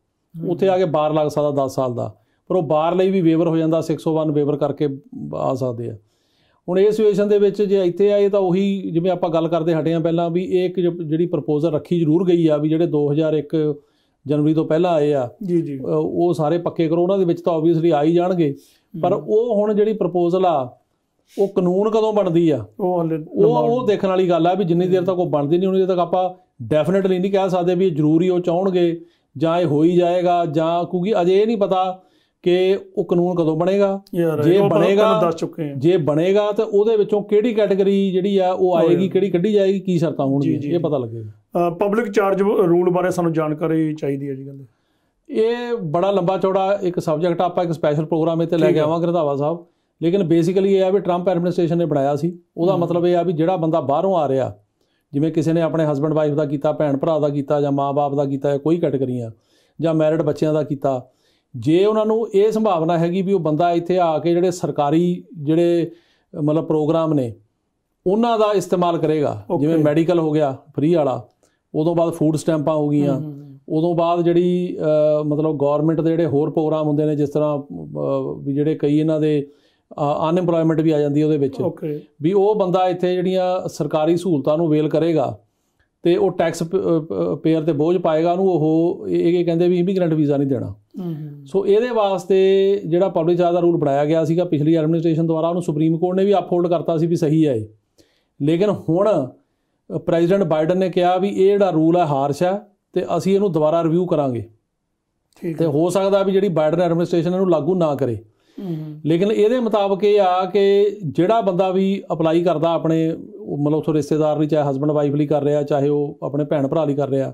ਉੱਥੇ ਆ ਕੇ ਬਾਰ ਲੱਗ ਸਕਦਾ 10 ਸਾਲ ਦਾ ਪਰ ਉਹ ਬਾਰ ਲਈ ਵੀ ਵੇਵਰ ਹੋ ਜਾਂਦਾ 601 ਵੇਵਰ ਕਰਕੇ ਆ ਸਕਦੇ ਆ ਹੁਣ ਇਹ ਸਿਚੁਏਸ਼ਨ ਦੇ ਵਿੱਚ ਜੇ ਇੱਥੇ ਆਏ ਤਾਂ ਉਹੀ ਜਿਵੇਂ ਆਪਾਂ ਗੱਲ ਕਰਦੇ ਹਟਿਆਂ ਪਹਿਲਾਂ ਵੀ ਇਹ ਇੱਕ ਜਿਹੜੀ ਪ੍ਰਪੋਜ਼ਲ ਰੱਖੀ ਜ਼ਰੂਰ ਗਈ ਆ ਵੀ ਜਿਹੜੇ 2001 ਜਨਵਰੀ ਤੋਂ ਪਹਿਲਾਂ ਆਏ ਆ ਜੀ ਜੀ ਉਹ ਸਾਰੇ ਪੱਕੇ ਕਰੋ ਉਹਨਾਂ ਦੇ ਵਿੱਚ ਤਾਂ ਆਬਵੀਅਸਲੀ ਆ ਹੀ ਜਾਣਗੇ ਪਰ ਉਹ ਹੁਣ ਜਿਹੜੀ ਪ੍ਰਪੋਜ਼ਲ ਆ ਉਹ ਕਾਨੂੰਨ ਕਦੋਂ ਬਣਦੀ ਆ ਉਹ ਉਹ ਉਹ ਦੇਖਣ ਵਾਲੀ ਗੱਲ ਆ ਵੀ ਜਿੰਨੀ ਦੇਰ ਤੱਕ ਉਹ ਬਣਦੀ ਨਹੀਂ ਉਨੀ ਦੇਰ ਤੱਕ ਆਪਾਂ ਡੈਫੀਨਿਟਲੀ ਨਹੀਂ ਕਹਿ ਸਕਦੇ ਵੀ ਇਹ ਜ਼ਰੂਰੀ ਉਹ ਚਾਹਣਗੇ ਜਾਂ ਇਹ ਹੋ ਹੀ ਜਾਏਗਾ ਜਾਂ ਕਿਉਂਕਿ ਅਜੇ ਇਹ ਨਹੀਂ ਪਤਾ ਕਿ ਉਹ ਕਾਨੂੰਨ ਕਦੋਂ ਬਣੇਗਾ ਜੇ ਬਣੇਗਾ ਦੱਸ ਚੁੱਕੇ ਹਾਂ ਜੇ ਬਣੇਗਾ ਤਾਂ ਉਹਦੇ ਵਿੱਚੋਂ ਕਿਹੜੀ ਕੈਟਾਗਰੀ ਜਿਹੜੀ ਆ ਉਹ ਆਏਗੀ ਕਿਹੜੀ ਕੱਢੀ ਜਾਏਗੀ ਕੀ ਸ਼ਰਤਾਂ ਹੋਣਗੀਆਂ ਇਹ ਪਤਾ ਲੱਗੇਗਾ ਪਬਲਿਕ ਚਾਰਜ ਰੂਲ ਬਾਰੇ ਸਾਨੂੰ ਜਾਣਕਾਰੀ ਚਾਹੀਦੀ ਹੈ ਜੀ ਕਹਿੰਦੇ ਇਹ ਬੜਾ ਲੰਬਾ ਚੌੜਾ ਇੱਕ ਸਬਜੈਕਟ ਆਪਾਂ ਇੱਕ ਸਪੈਸ਼ਲ ਪ੍ਰੋਗਰਾਮ ਇੱਥੇ ਲੈ ਕੇ ਆਵਾਂਗੇ ਰਧਾਵਾ ਸਾਹਿਬ ਲੇਕਿਨ ਬੇਸਿਕਲੀ ਇਹ ਆ ਵੀ ਟਰੰਪ ਐਡਮਿਨਿਸਟ੍ਰੇਸ਼ਨ ਨੇ ਬਣਾਇਆ ਸੀ ਉਹਦਾ ਮਤਲਬ ਇਹ ਆ ਵੀ ਜਿਹੜਾ ਬੰਦਾ ਬਾਹਰੋਂ ਆ ਰਿਹਾ ਜਿਵੇਂ ਕਿਸੇ ਨੇ ਆਪਣੇ ਹਸਬੰਡ ਵਾਈਫ ਦਾ ਕੀਤਾ ਭੈਣ ਭਰਾ ਦਾ ਕੀਤਾ ਜਾਂ ਮਾਪੇ ਦਾ ਕੀਤਾ ਕੋਈ ਕੈਟਾਗਰੀਆਂ ਜਾਂ ਮੈਰਿਡ ਬੱਚਿਆਂ ਦਾ ਕੀਤਾ ਜੇ ਉਹਨਾਂ ਨੂੰ ਇਹ ਸੰਭਾਵਨਾ ਹੈਗੀ ਵੀ ਉਹ ਬੰਦਾ ਇੱਥੇ ਆ ਕੇ ਜਿਹੜੇ ਸਰਕਾਰੀ ਜਿਹੜੇ ਮਤਲਬ ਪ੍ਰੋਗਰਾਮ ਨੇ ਉਹਨਾਂ ਦਾ ਇਸਤੇਮਾਲ ਕਰੇਗਾ ਜਿਵੇਂ ਮੈਡੀਕਲ ਹੋ ਗਿਆ ਫ੍ਰੀ ਵਾਲਾ ਉਦੋਂ ਬਾਅਦ ਫੂਡ ਸਟੈਂਪਾਂ ਹੋ ਗਈਆਂ ਉਦੋਂ ਬਾਅਦ ਜਿਹੜੀ ਮਤਲਬ ਗਵਰਨਮੈਂਟ ਦੇ ਜਿਹੜੇ ਹੋਰ ਪ੍ਰੋਗਰਾਮ ਹੁੰਦੇ ਨੇ ਜਿਸ ਤਰ੍ਹਾਂ ਵੀ ਜਿਹੜੇ ਕਈ ਇਹਨਾਂ ਦੇ ਅਨਇੰਪਲੋਇਮੈਂਟ ਵੀ ਆ ਜਾਂਦੀ ਉਹਦੇ ਵਿੱਚ ਵੀ ਉਹ ਬੰਦਾ ਇੱਥੇ ਜਿਹੜੀਆਂ ਸਰਕਾਰੀ ਸਹੂਲਤਾਂ ਨੂੰ ਵੇਲ ਕਰੇਗਾ ਤੇ ਉਹ ਟੈਕਸ ਪੇਅਰ ਤੇ ਬੋਝ ਪਾਏਗਾ ਉਹਨੂੰ ਉਹ ਇਹ ਕਹਿੰਦੇ ਵੀ ਇਮੀਗ੍ਰੈਂਟ ਵੀਜ਼ਾ ਨਹੀਂ ਦੇਣਾ ਸੋ ਇਹਦੇ ਵਾਸਤੇ ਜਿਹੜਾ ਪਬਲਿਕ ਚਾਰ ਦਾ ਰੂਲ ਬਣਾਇਆ ਗਿਆ ਸੀਗਾ ਪਿਛਲੀ ਐਡਮਿਨਿਸਟ੍ਰੇਸ਼ਨ ਦੁਆਰਾ ਉਹਨੂੰ ਸੁਪਰੀਮ ਕੋਰਟ ਨੇ ਵੀ ਅਪਹੋਲਡ ਕਰਤਾ ਸੀ ਵੀ ਸਹੀ ਹੈ ਇਹ ਲੇਕਿਨ ਹੁਣ ਪ੍ਰੈਜ਼ੀਡੈਂਟ ਬਾਈਡਨ ਨੇ ਕਿਹਾ ਵੀ ਇਹ ਜਿਹੜਾ ਰੂਲ ਹੈ ਹਾਰਸ਼ ਹੈ ਤੇ ਅਸੀਂ ਇਹਨੂੰ ਦੁਬਾਰਾ ਰਿਵਿਊ ਕਰਾਂਗੇ ਠੀਕ ਤੇ ਹੋ ਸਕਦਾ ਵੀ ਜਿਹੜੀ ਬਾਈਡਨ ਐਡਮਿਨਿਸਟ੍ਰੇਸ਼ਨ ਇਹਨੂੰ ਲਾਗੂ ਨਾ ਕਰੇ ਲੇਕਿਨ ਇਹਦੇ ਮੁਤਾਬਕ ਇਹ ਆ ਕਿ ਜਿਹੜਾ ਬੰਦਾ ਵੀ ਅਪਲਾਈ ਕਰਦਾ ਆਪਣੇ ਮਤਲਬ ਉਥੋਂ ਰਿਸ਼ਤੇਦਾਰ ਲਈ ਚਾਹੇ ਹਸਬੰਡ ਵਾਈਫ ਲਈ ਕਰ ਰਿਹਾ ਚਾਹੇ ਉਹ ਆਪਣੇ ਭੈਣ ਭਰਾ ਲਈ ਕਰ ਰਿਹਾ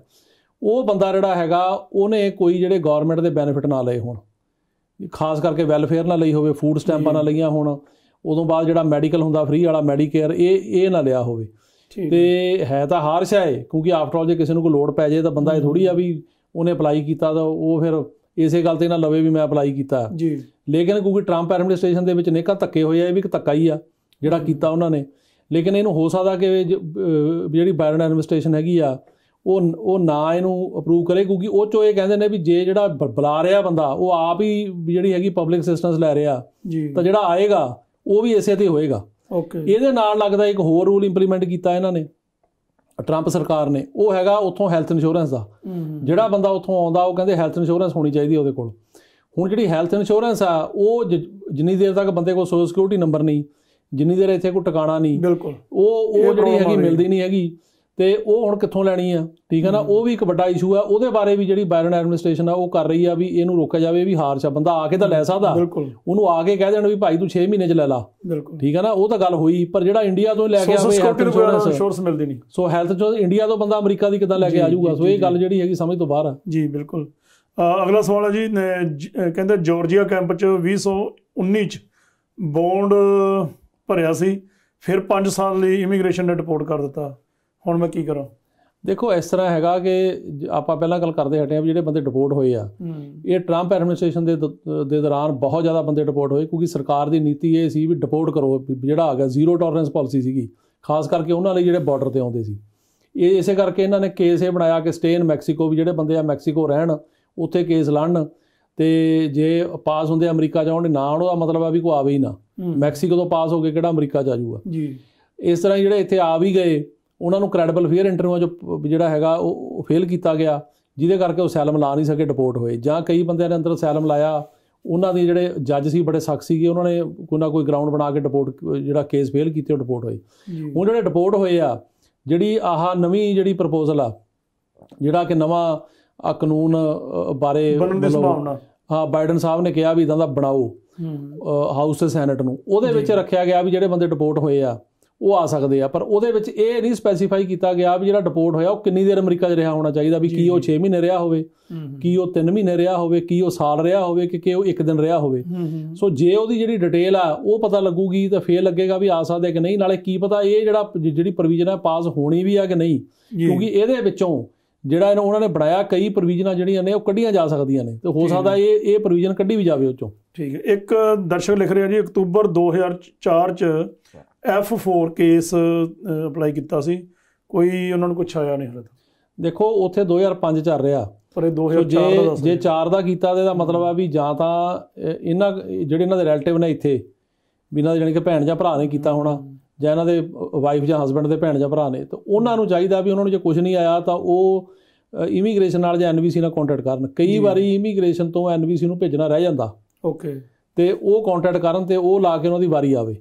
ਉਹ ਬੰਦਾ ਜਿਹੜਾ ਹੈਗਾ ਉਹਨੇ ਕੋਈ ਜਿਹੜੇ ਗਵਰਨਮੈਂਟ ਦੇ ਬੈਨੀਫਿਟ ਨਾ ਲਏ ਹੋਣ ਖਾਸ ਕਰਕੇ ਵੈਲਫੇਅਰ ਨਾ ਲਈ ਹੋਵੇ ਫੂਡ ਸਟੈਂਪਾਂ ਨਾ ਲਈਆਂ ਹੋਣ ਉਦੋਂ ਬਾਅਦ ਜਿਹੜਾ ਮੈਡੀਕਲ ਹੁੰਦਾ ਫ੍ਰੀ ਵਾਲਾ ਮੈਡੀਕੇਅਰ ਇਹ ਇਹ ਨਾ ਲਿਆ ਹੋਵੇ ਤੇ ਹੈ ਤਾਂ ਹਾਰ ਸ਼ਾਏ ਕਿਉਂਕਿ ਆਫਟਰ ਆਲ ਜੇ ਕਿਸੇ ਨੂੰ ਕੋਈ ਲੋਡ ਪੈ ਜੇ ਤਾਂ ਬੰਦਾ ਇਹ ਥੋੜੀ ਆ ਵੀ ਉਹਨੇ ਅਪਲਾਈ ਕੀਤਾ ਤਾਂ ਉਹ ਫਿਰ ਇਸੇ ਗੱਲ ਤੇ ਨਾ ਲਵੇ ਵੀ ਮੈਂ ਅਪਲਾਈ ਕੀਤਾ ਜੀ ਲੇਕਿਨ ਕਿਉਂਕਿ ਟਰੰਪ ਐਡਮਿਨਿਸਟ੍ਰੇਸ਼ਨ ਦੇ ਵਿੱਚ ਨੇਕਾ ਧੱਕੇ ਹੋਏ ਆ ਇਹ ਵੀ ਇੱਕ ਧੱਕਾ ਹੀ ਆ ਜਿਹੜਾ ਕੀਤਾ ਉਹਨਾਂ ਨੇ ਲੇਕਿਨ ਇਹਨੂੰ ਹੋ ਸਕਦਾ ਕਿ ਜਿਹੜੀ ਬਾਇਰਨ ਐਡਮਿਨਿਸਟ੍ਰੇਸ਼ਨ ਹੈਗੀ ਆ ਉਹ ਉਹ ਨਾ ਇਹਨੂੰ ਅਪਰੂਵ ਕਰੇ ਕਿਉਂਕਿ ਉਹ ਚੋ ਇਹ ਕਹਿੰਦੇ ਨੇ ਵੀ ਜੇ ਜਿਹੜਾ ਬੁਲਾ ਰਿਹਾ ਬੰਦਾ ਉਹ ਆਪ ਹੀ ਜਿਹੜੀ ਹੈਗੀ ਪਬਲਿਕ ਅਸਿਸਟੈਂਸ ਲੈ ਰਿਹਾ ਤਾਂ ਜਿਹੜਾ ਆਏਗਾ ਉਹ ਵੀ ਇਸੇ ਤੇ ਹੋਏਗਾ ਇਹਦੇ ਨਾਲ ਲੱਗਦਾ ਇੱਕ ਹੋਰ ਰੂਲ ਇੰਪਲੀਮੈਂਟ ਕੀਤਾ ਇਹਨਾਂ ਨੇ ਟਰੰਪ ਸਰਕਾਰ ਨੇ ਉਹ ਹੈਗਾ ਉੱਥੋਂ ਹੈਲਥ ਇੰਸ਼ੋਰੈਂਸ ਦਾ ਜਿਹੜਾ ਬੰਦਾ ਉੱਥੋਂ ਆਉਂਦਾ ਉਹ ਕਹਿੰਦੇ ਹੈਲਥ ਇੰਸ਼ੋਰੈਂਸ ਹੋਣੀ ਚਾਹੀਦੀ ਉਹਦੇ ਕੋਲ ਹੁਣ ਜਿਹੜੀ ਹੈਲਥ ਇੰਸ਼ੋਰੈਂਸ ਆ ਉਹ ਜਿੰਨੀ ਦੇਰ ਤੱਕ ਬੰਦੇ ਕੋਲ ਸੋਸ਼ਲ ਸਿਕਿਉਰਿਟੀ ਨੰਬਰ ਨਹੀਂ ਜਿੰਨੀ ਦੇਰ ਇੱਥੇ ਕੋਈ ਟਿਕਾਣਾ ਨਹੀਂ ਉਹ ਉਹ ਜਿਹੜੀ ਹੈਗੀ ਮਿਲਦੀ ਨਹੀਂ ਹੈਗੀ ਤੇ ਉਹ ਹੁਣ ਕਿੱਥੋਂ ਲੈਣੀ ਆ ਠੀਕ ਹੈ ਨਾ ਉਹ ਵੀ ਇੱਕ ਵੱਡਾ ਇਸ਼ੂ ਆ ਉਹਦੇ ਬਾਰੇ ਵੀ ਜਿਹੜੀ ਬਾਇਰਨ ਐਡਮਿਨਿਸਟ੍ਰੇਸ਼ਨ ਆ ਉਹ ਕਰ ਰਹੀ ਆ ਵੀ ਇਹਨੂੰ ਰੋਕਿਆ ਜਾਵੇ ਵੀ ਹਾਰ ਚਾ ਬੰਦਾ ਆ ਕੇ ਤਾਂ ਲੈ ਸਕਦਾ ਉਹਨੂੰ ਆ ਕੇ ਕਹਿ ਦੇਣ ਵੀ ਭਾਈ ਤੂੰ 6 ਮਹੀਨੇ ਚ ਲੈ ਲਾ ਠੀਕ ਹੈ ਨਾ ਉਹ ਤਾਂ ਗੱਲ ਹੋਈ ਪਰ ਜਿਹੜਾ ਇੰਡੀਆ ਤੋਂ ਲੈ ਕੇ ਆਵੇ ਹੈਲਥ ਇੰਸ਼ੋਰੈਂਸ ਮਿਲਦੀ ਨਹੀਂ ਸੋ ਹੈਲਥ ਜੋ ਇੰਡੀਆ ਤੋਂ ਬੰਦਾ ਅਮਰੀਕਾ ਦੀ ਕਿਦਾਂ ਲੈ ਕੇ ਆ ਜਾਊਗਾ ਸੋ ਇਹ ਗੱਲ ਜਿਹੜੀ ਹੈਗੀ ਸਮਝ ਤੋਂ ਬਾਹਰ ਆ ਜੀ ਬਿਲਕੁਲ ਅਗਲਾ ਸਵਾਲ ਹੈ ਜੀ ਕਹਿੰਦੇ ਜਾਰਜੀਆ ਕੈਂਪ ਚ 2019 ਚ ਬੌਂਡ ਭਰਿਆ ਸੀ ਫਿਰ 5 ਸਾਲ ਲਈ ਇਮੀਗ੍ਰੇਸ਼ਨ ਨੇ ਰਿਪੋਰਟ ਕਰ ਦਿੱਤਾ ਹੁਣ ਮੈਂ ਕੀ ਕਰਾਂ ਦੇਖੋ ਇਸ ਤਰ੍ਹਾਂ ਹੈਗਾ ਕਿ ਆਪਾਂ ਪਹਿਲਾਂ ਗੱਲ ਕਰਦੇ ਹਟੇ ਆ ਵੀ ਜਿਹੜੇ ਬੰਦੇ ਡਿਪੋਰਟ ਹੋਏ ਆ ਇਹ ਟਰੰਪ ਐਡਮਿਨਿਸਟ੍ਰੇਸ਼ਨ ਦੇ ਦੇ ਦੌਰਾਨ ਬਹੁਤ ਜ਼ਿਆਦਾ ਬੰਦੇ ਡਿਪੋਰਟ ਹੋਏ ਕਿਉਂਕਿ ਸਰਕਾਰ ਦੀ ਨੀਤੀ ਇਹ ਸੀ ਵੀ ਡਿਪੋਰਟ ਕਰੋ ਜਿਹੜਾ ਆ ਗਿਆ ਜ਼ੀਰੋ ਟੋਲਰੈਂਸ ਪਾਲਿਸੀ ਸੀਗੀ ਖਾਸ ਕਰਕੇ ਉਹਨਾਂ ਲਈ ਜਿਹੜੇ ਬਾਰਡਰ ਤੇ ਆਉਂਦੇ ਸੀ ਇਹ ਇਸੇ ਕਰਕੇ ਇਹਨਾਂ ਨੇ ਕੇਸ ਇਹ ਬਣਾਇਆ ਕਿ ਸਟੇ ਇਨ ਮੈਕਸੀਕੋ ਵੀ ਜਿਹੜੇ ਬੰਦੇ ਆ ਮੈਕਸੀਕੋ ਰਹਿਣ ਉੱਥੇ ਕੇਸ ਲੜਨ ਤੇ ਜੇ ਪਾਸ ਹੁੰਦੇ ਅਮਰੀਕਾ ਜਾਉਣ ਨਾ ਉਹਦਾ ਮਤਲਬ ਆ ਵੀ ਕੋ ਆਵੇ ਹੀ ਨਾ ਮੈਕਸੀਕੋ ਤੋਂ ਪਾਸ ਹੋ ਕੇ ਕਿਹੜਾ ਅਮਰੀਕਾ ਜਾ ਜਾਊਗਾ ਜੀ ਇਸ ਤਰ੍ਹਾਂ ਜਿਹੜੇ ਇੱਥੇ ਆ ਵੀ ਗਏ ਉਹਨਾਂ ਨੂੰ ਕ੍ਰੈਡੀਬਲ ਫੇਅਰ ਇੰਟਰਵਿਊ ਜੋ ਜਿਹੜਾ ਹੈਗਾ ਉਹ ਫੇਲ ਕੀਤਾ ਗਿਆ ਜਿਹਦੇ ਕਰਕੇ ਉਹ ਸੈਲਮ ਲਾ ਨਹੀਂ ਸਕੇ ਡਿਪੋਰਟ ਹੋਏ ਜਾਂ ਕਈ ਬੰਦਿਆਂ ਨੇ ਅੰਦਰ ਸੈਲਮ ਲਾਇਆ ਉਹਨਾਂ ਦੇ ਜਿਹੜੇ ਜੱਜ ਸੀ ਬੜੇ ਸਖਤ ਸੀਗੇ ਉਹਨਾਂ ਨੇ ਕੋਈ ਨਾ ਕੋਈ ਗਰਾਊਂਡ ਬਣਾ ਕੇ ਡਿਪੋਰਟ ਜਿਹੜਾ ਕੇਸ ਫੇਲ ਕੀਤੇ ਡਿਪੋਰਟ ਹੋਏ ਉਹ ਜਿਹੜੇ ਡਿਪੋਰਟ ਹੋਏ ਆ ਜਿਹੜੀ ਆਹ ਨਵੀਂ ਜਿਹੜੀ ਪ੍ਰਪੋਜ਼ਲ ਆ ਜਿਹੜਾ ਕਿ ਨਵਾਂ ਆ ਕਾਨੂੰਨ ਬਾਰੇ ਹਾਂ ਬਾਈਡਨ ਸਾਹਿਬ ਨੇ ਕਿਹਾ ਵੀ ਇਦਾਂ ਦਾ ਬਣਾਓ ਹਾਊਸ ਤੇ ਸੈਨੇਟ ਨੂੰ ਉਹਦੇ ਵਿੱਚ ਰੱਖਿਆ ਗਿਆ ਵੀ ਜਿਹੜੇ ਬੰਦੇ ਡਿਪੋਰਟ ਹੋਏ ਆ ਉਹ ਆ ਸਕਦੇ ਆ ਪਰ ਉਹਦੇ ਵਿੱਚ ਇਹ ਨਹੀਂ ਸਪੈਸੀਫਾਈ ਕੀਤਾ ਗਿਆ ਵੀ ਜਿਹੜਾ ਡਿਪੋਰਟ ਹੋਇਆ ਉਹ ਕਿੰਨੀ ਦੇਰ ਅਮਰੀਕਾ 'ਚ ਰਿਹਾ ਹੋਣਾ ਚਾਹੀਦਾ ਵੀ ਕੀ ਉਹ 6 ਮਹੀਨੇ ਰਿਹਾ ਹੋਵੇ ਕੀ ਉਹ 3 ਮਹੀਨੇ ਰਿਹਾ ਹੋਵੇ ਕੀ ਉਹ ਸਾਲ ਰਿਹਾ ਹੋਵੇ ਕਿ ਕਿ ਉਹ 1 ਦਿਨ ਰਿਹਾ ਹੋਵੇ ਸੋ ਜੇ ਉਹਦੀ ਜਿਹੜੀ ਡਿਟੇਲ ਆ ਉਹ ਪਤਾ ਲੱਗੂਗੀ ਤਾਂ ਫੇਰ ਲੱਗੇਗਾ ਵੀ ਆ ਸਕਦਾ ਕਿ ਨਹੀਂ ਨਾਲੇ ਕੀ ਪਤਾ ਇਹ ਜਿਹੜਾ ਜਿਹੜੀ ਪ੍ਰੋਵੀਜ਼ਨ ਆ ਪਾਸ ਹੋਣੀ ਵੀ ਆ ਕਿ ਨਹੀਂ ਕਿਉਂਕਿ ਇਹਦੇ ਵਿੱਚੋਂ ਜਿਹੜਾ ਇਹਨਾਂ ਉਹਨਾਂ ਨੇ ਬਣਾਇਆ ਕਈ ਪ੍ਰੋਵੀਜ਼ਨਾਂ ਜਿਹੜੀਆਂ ਨੇ ਉਹ ਕੱਢੀਆਂ ਜਾ ਸਕਦੀਆਂ ਨੇ ਤੇ ਹੋ ਸਕਦਾ ਇਹ ਇਹ ਪ੍ਰੋਵੀਜ਼ਨ ਕੱਢੀ ਵੀ ਜਾਵੇ ਉਹ ਚੋਂ ਠੀਕ ਹੈ ਇੱਕ ਦਰਸ਼ਕ ਲਿਖ ਰਿਹਾ ਜੀ ਅਕਤੂਬਰ 2004 ਚ 4 ਕੇਸ ਅਪਲਾਈ ਕੀਤਾ ਸੀ ਕੋਈ ਉਹਨਾਂ ਨੂੰ ਕੁਛ ਆਇਆ ਨਹੀਂ ਹਲੇ ਤੱਕ ਦੇਖੋ ਉੱਥੇ 2005 ਚੱਲ ਰਿਹਾ ਪਰ ਇਹ 2004 ਦਾ ਜੇ 4 ਦਾ ਕੀਤਾ ਤੇ ਦਾ ਮਤਲਬ ਆ ਵੀ ਜਾਂ ਤਾਂ ਇਹਨਾਂ ਜਿਹੜੇ ਇਹਨਾਂ ਦੇ ਰਿਲੇਟਿਵ ਨੇ ਇੱਥੇ ਵੀ ਇਹਨਾਂ ਦੇ ਜਾਨੀ ਕਿ ਭੈਣ ਜਾਂ ਭਰਾ ਨੇ ਕੀਤਾ ਹੋਣਾ ਜਾਂ ਇਹਨਾਂ ਦੇ ਵਾਈਫ ਜਾਂ ਹਸਬੰਡ ਦੇ ਭੈਣ ਜਾਂ ਭਰਾ ਨੇ ਤਾਂ ਉਹਨਾਂ ਨੂੰ ਚਾਹੀਦਾ ਵੀ ਉਹਨਾਂ ਨੂੰ ਜੇ ਕੁਝ ਨਹੀਂ ਆਇਆ ਤਾਂ ਉਹ ਇਮੀਗ੍ਰੇਸ਼ਨ ਨਾਲ ਜਾਂ ਐਨਵੀਸੀ ਨਾਲ ਕੰਟੈਕਟ ਕਰਨ ਕਈ ਵਾਰੀ ਇਮੀਗ੍ਰੇਸ਼ਨ ਤੋਂ ਐਨਵੀਸੀ ਨੂੰ ਭੇਜਣਾ ਰਹਿ ਜਾਂਦਾ ਓਕੇ ਤੇ ਉਹ ਕੰਟੈਕਟ ਕਰਨ ਤੇ ਉਹ ਲਾ ਕੇ ਉਹਨਾਂ ਦੀ ਵਾਰੀ ਆਵੇ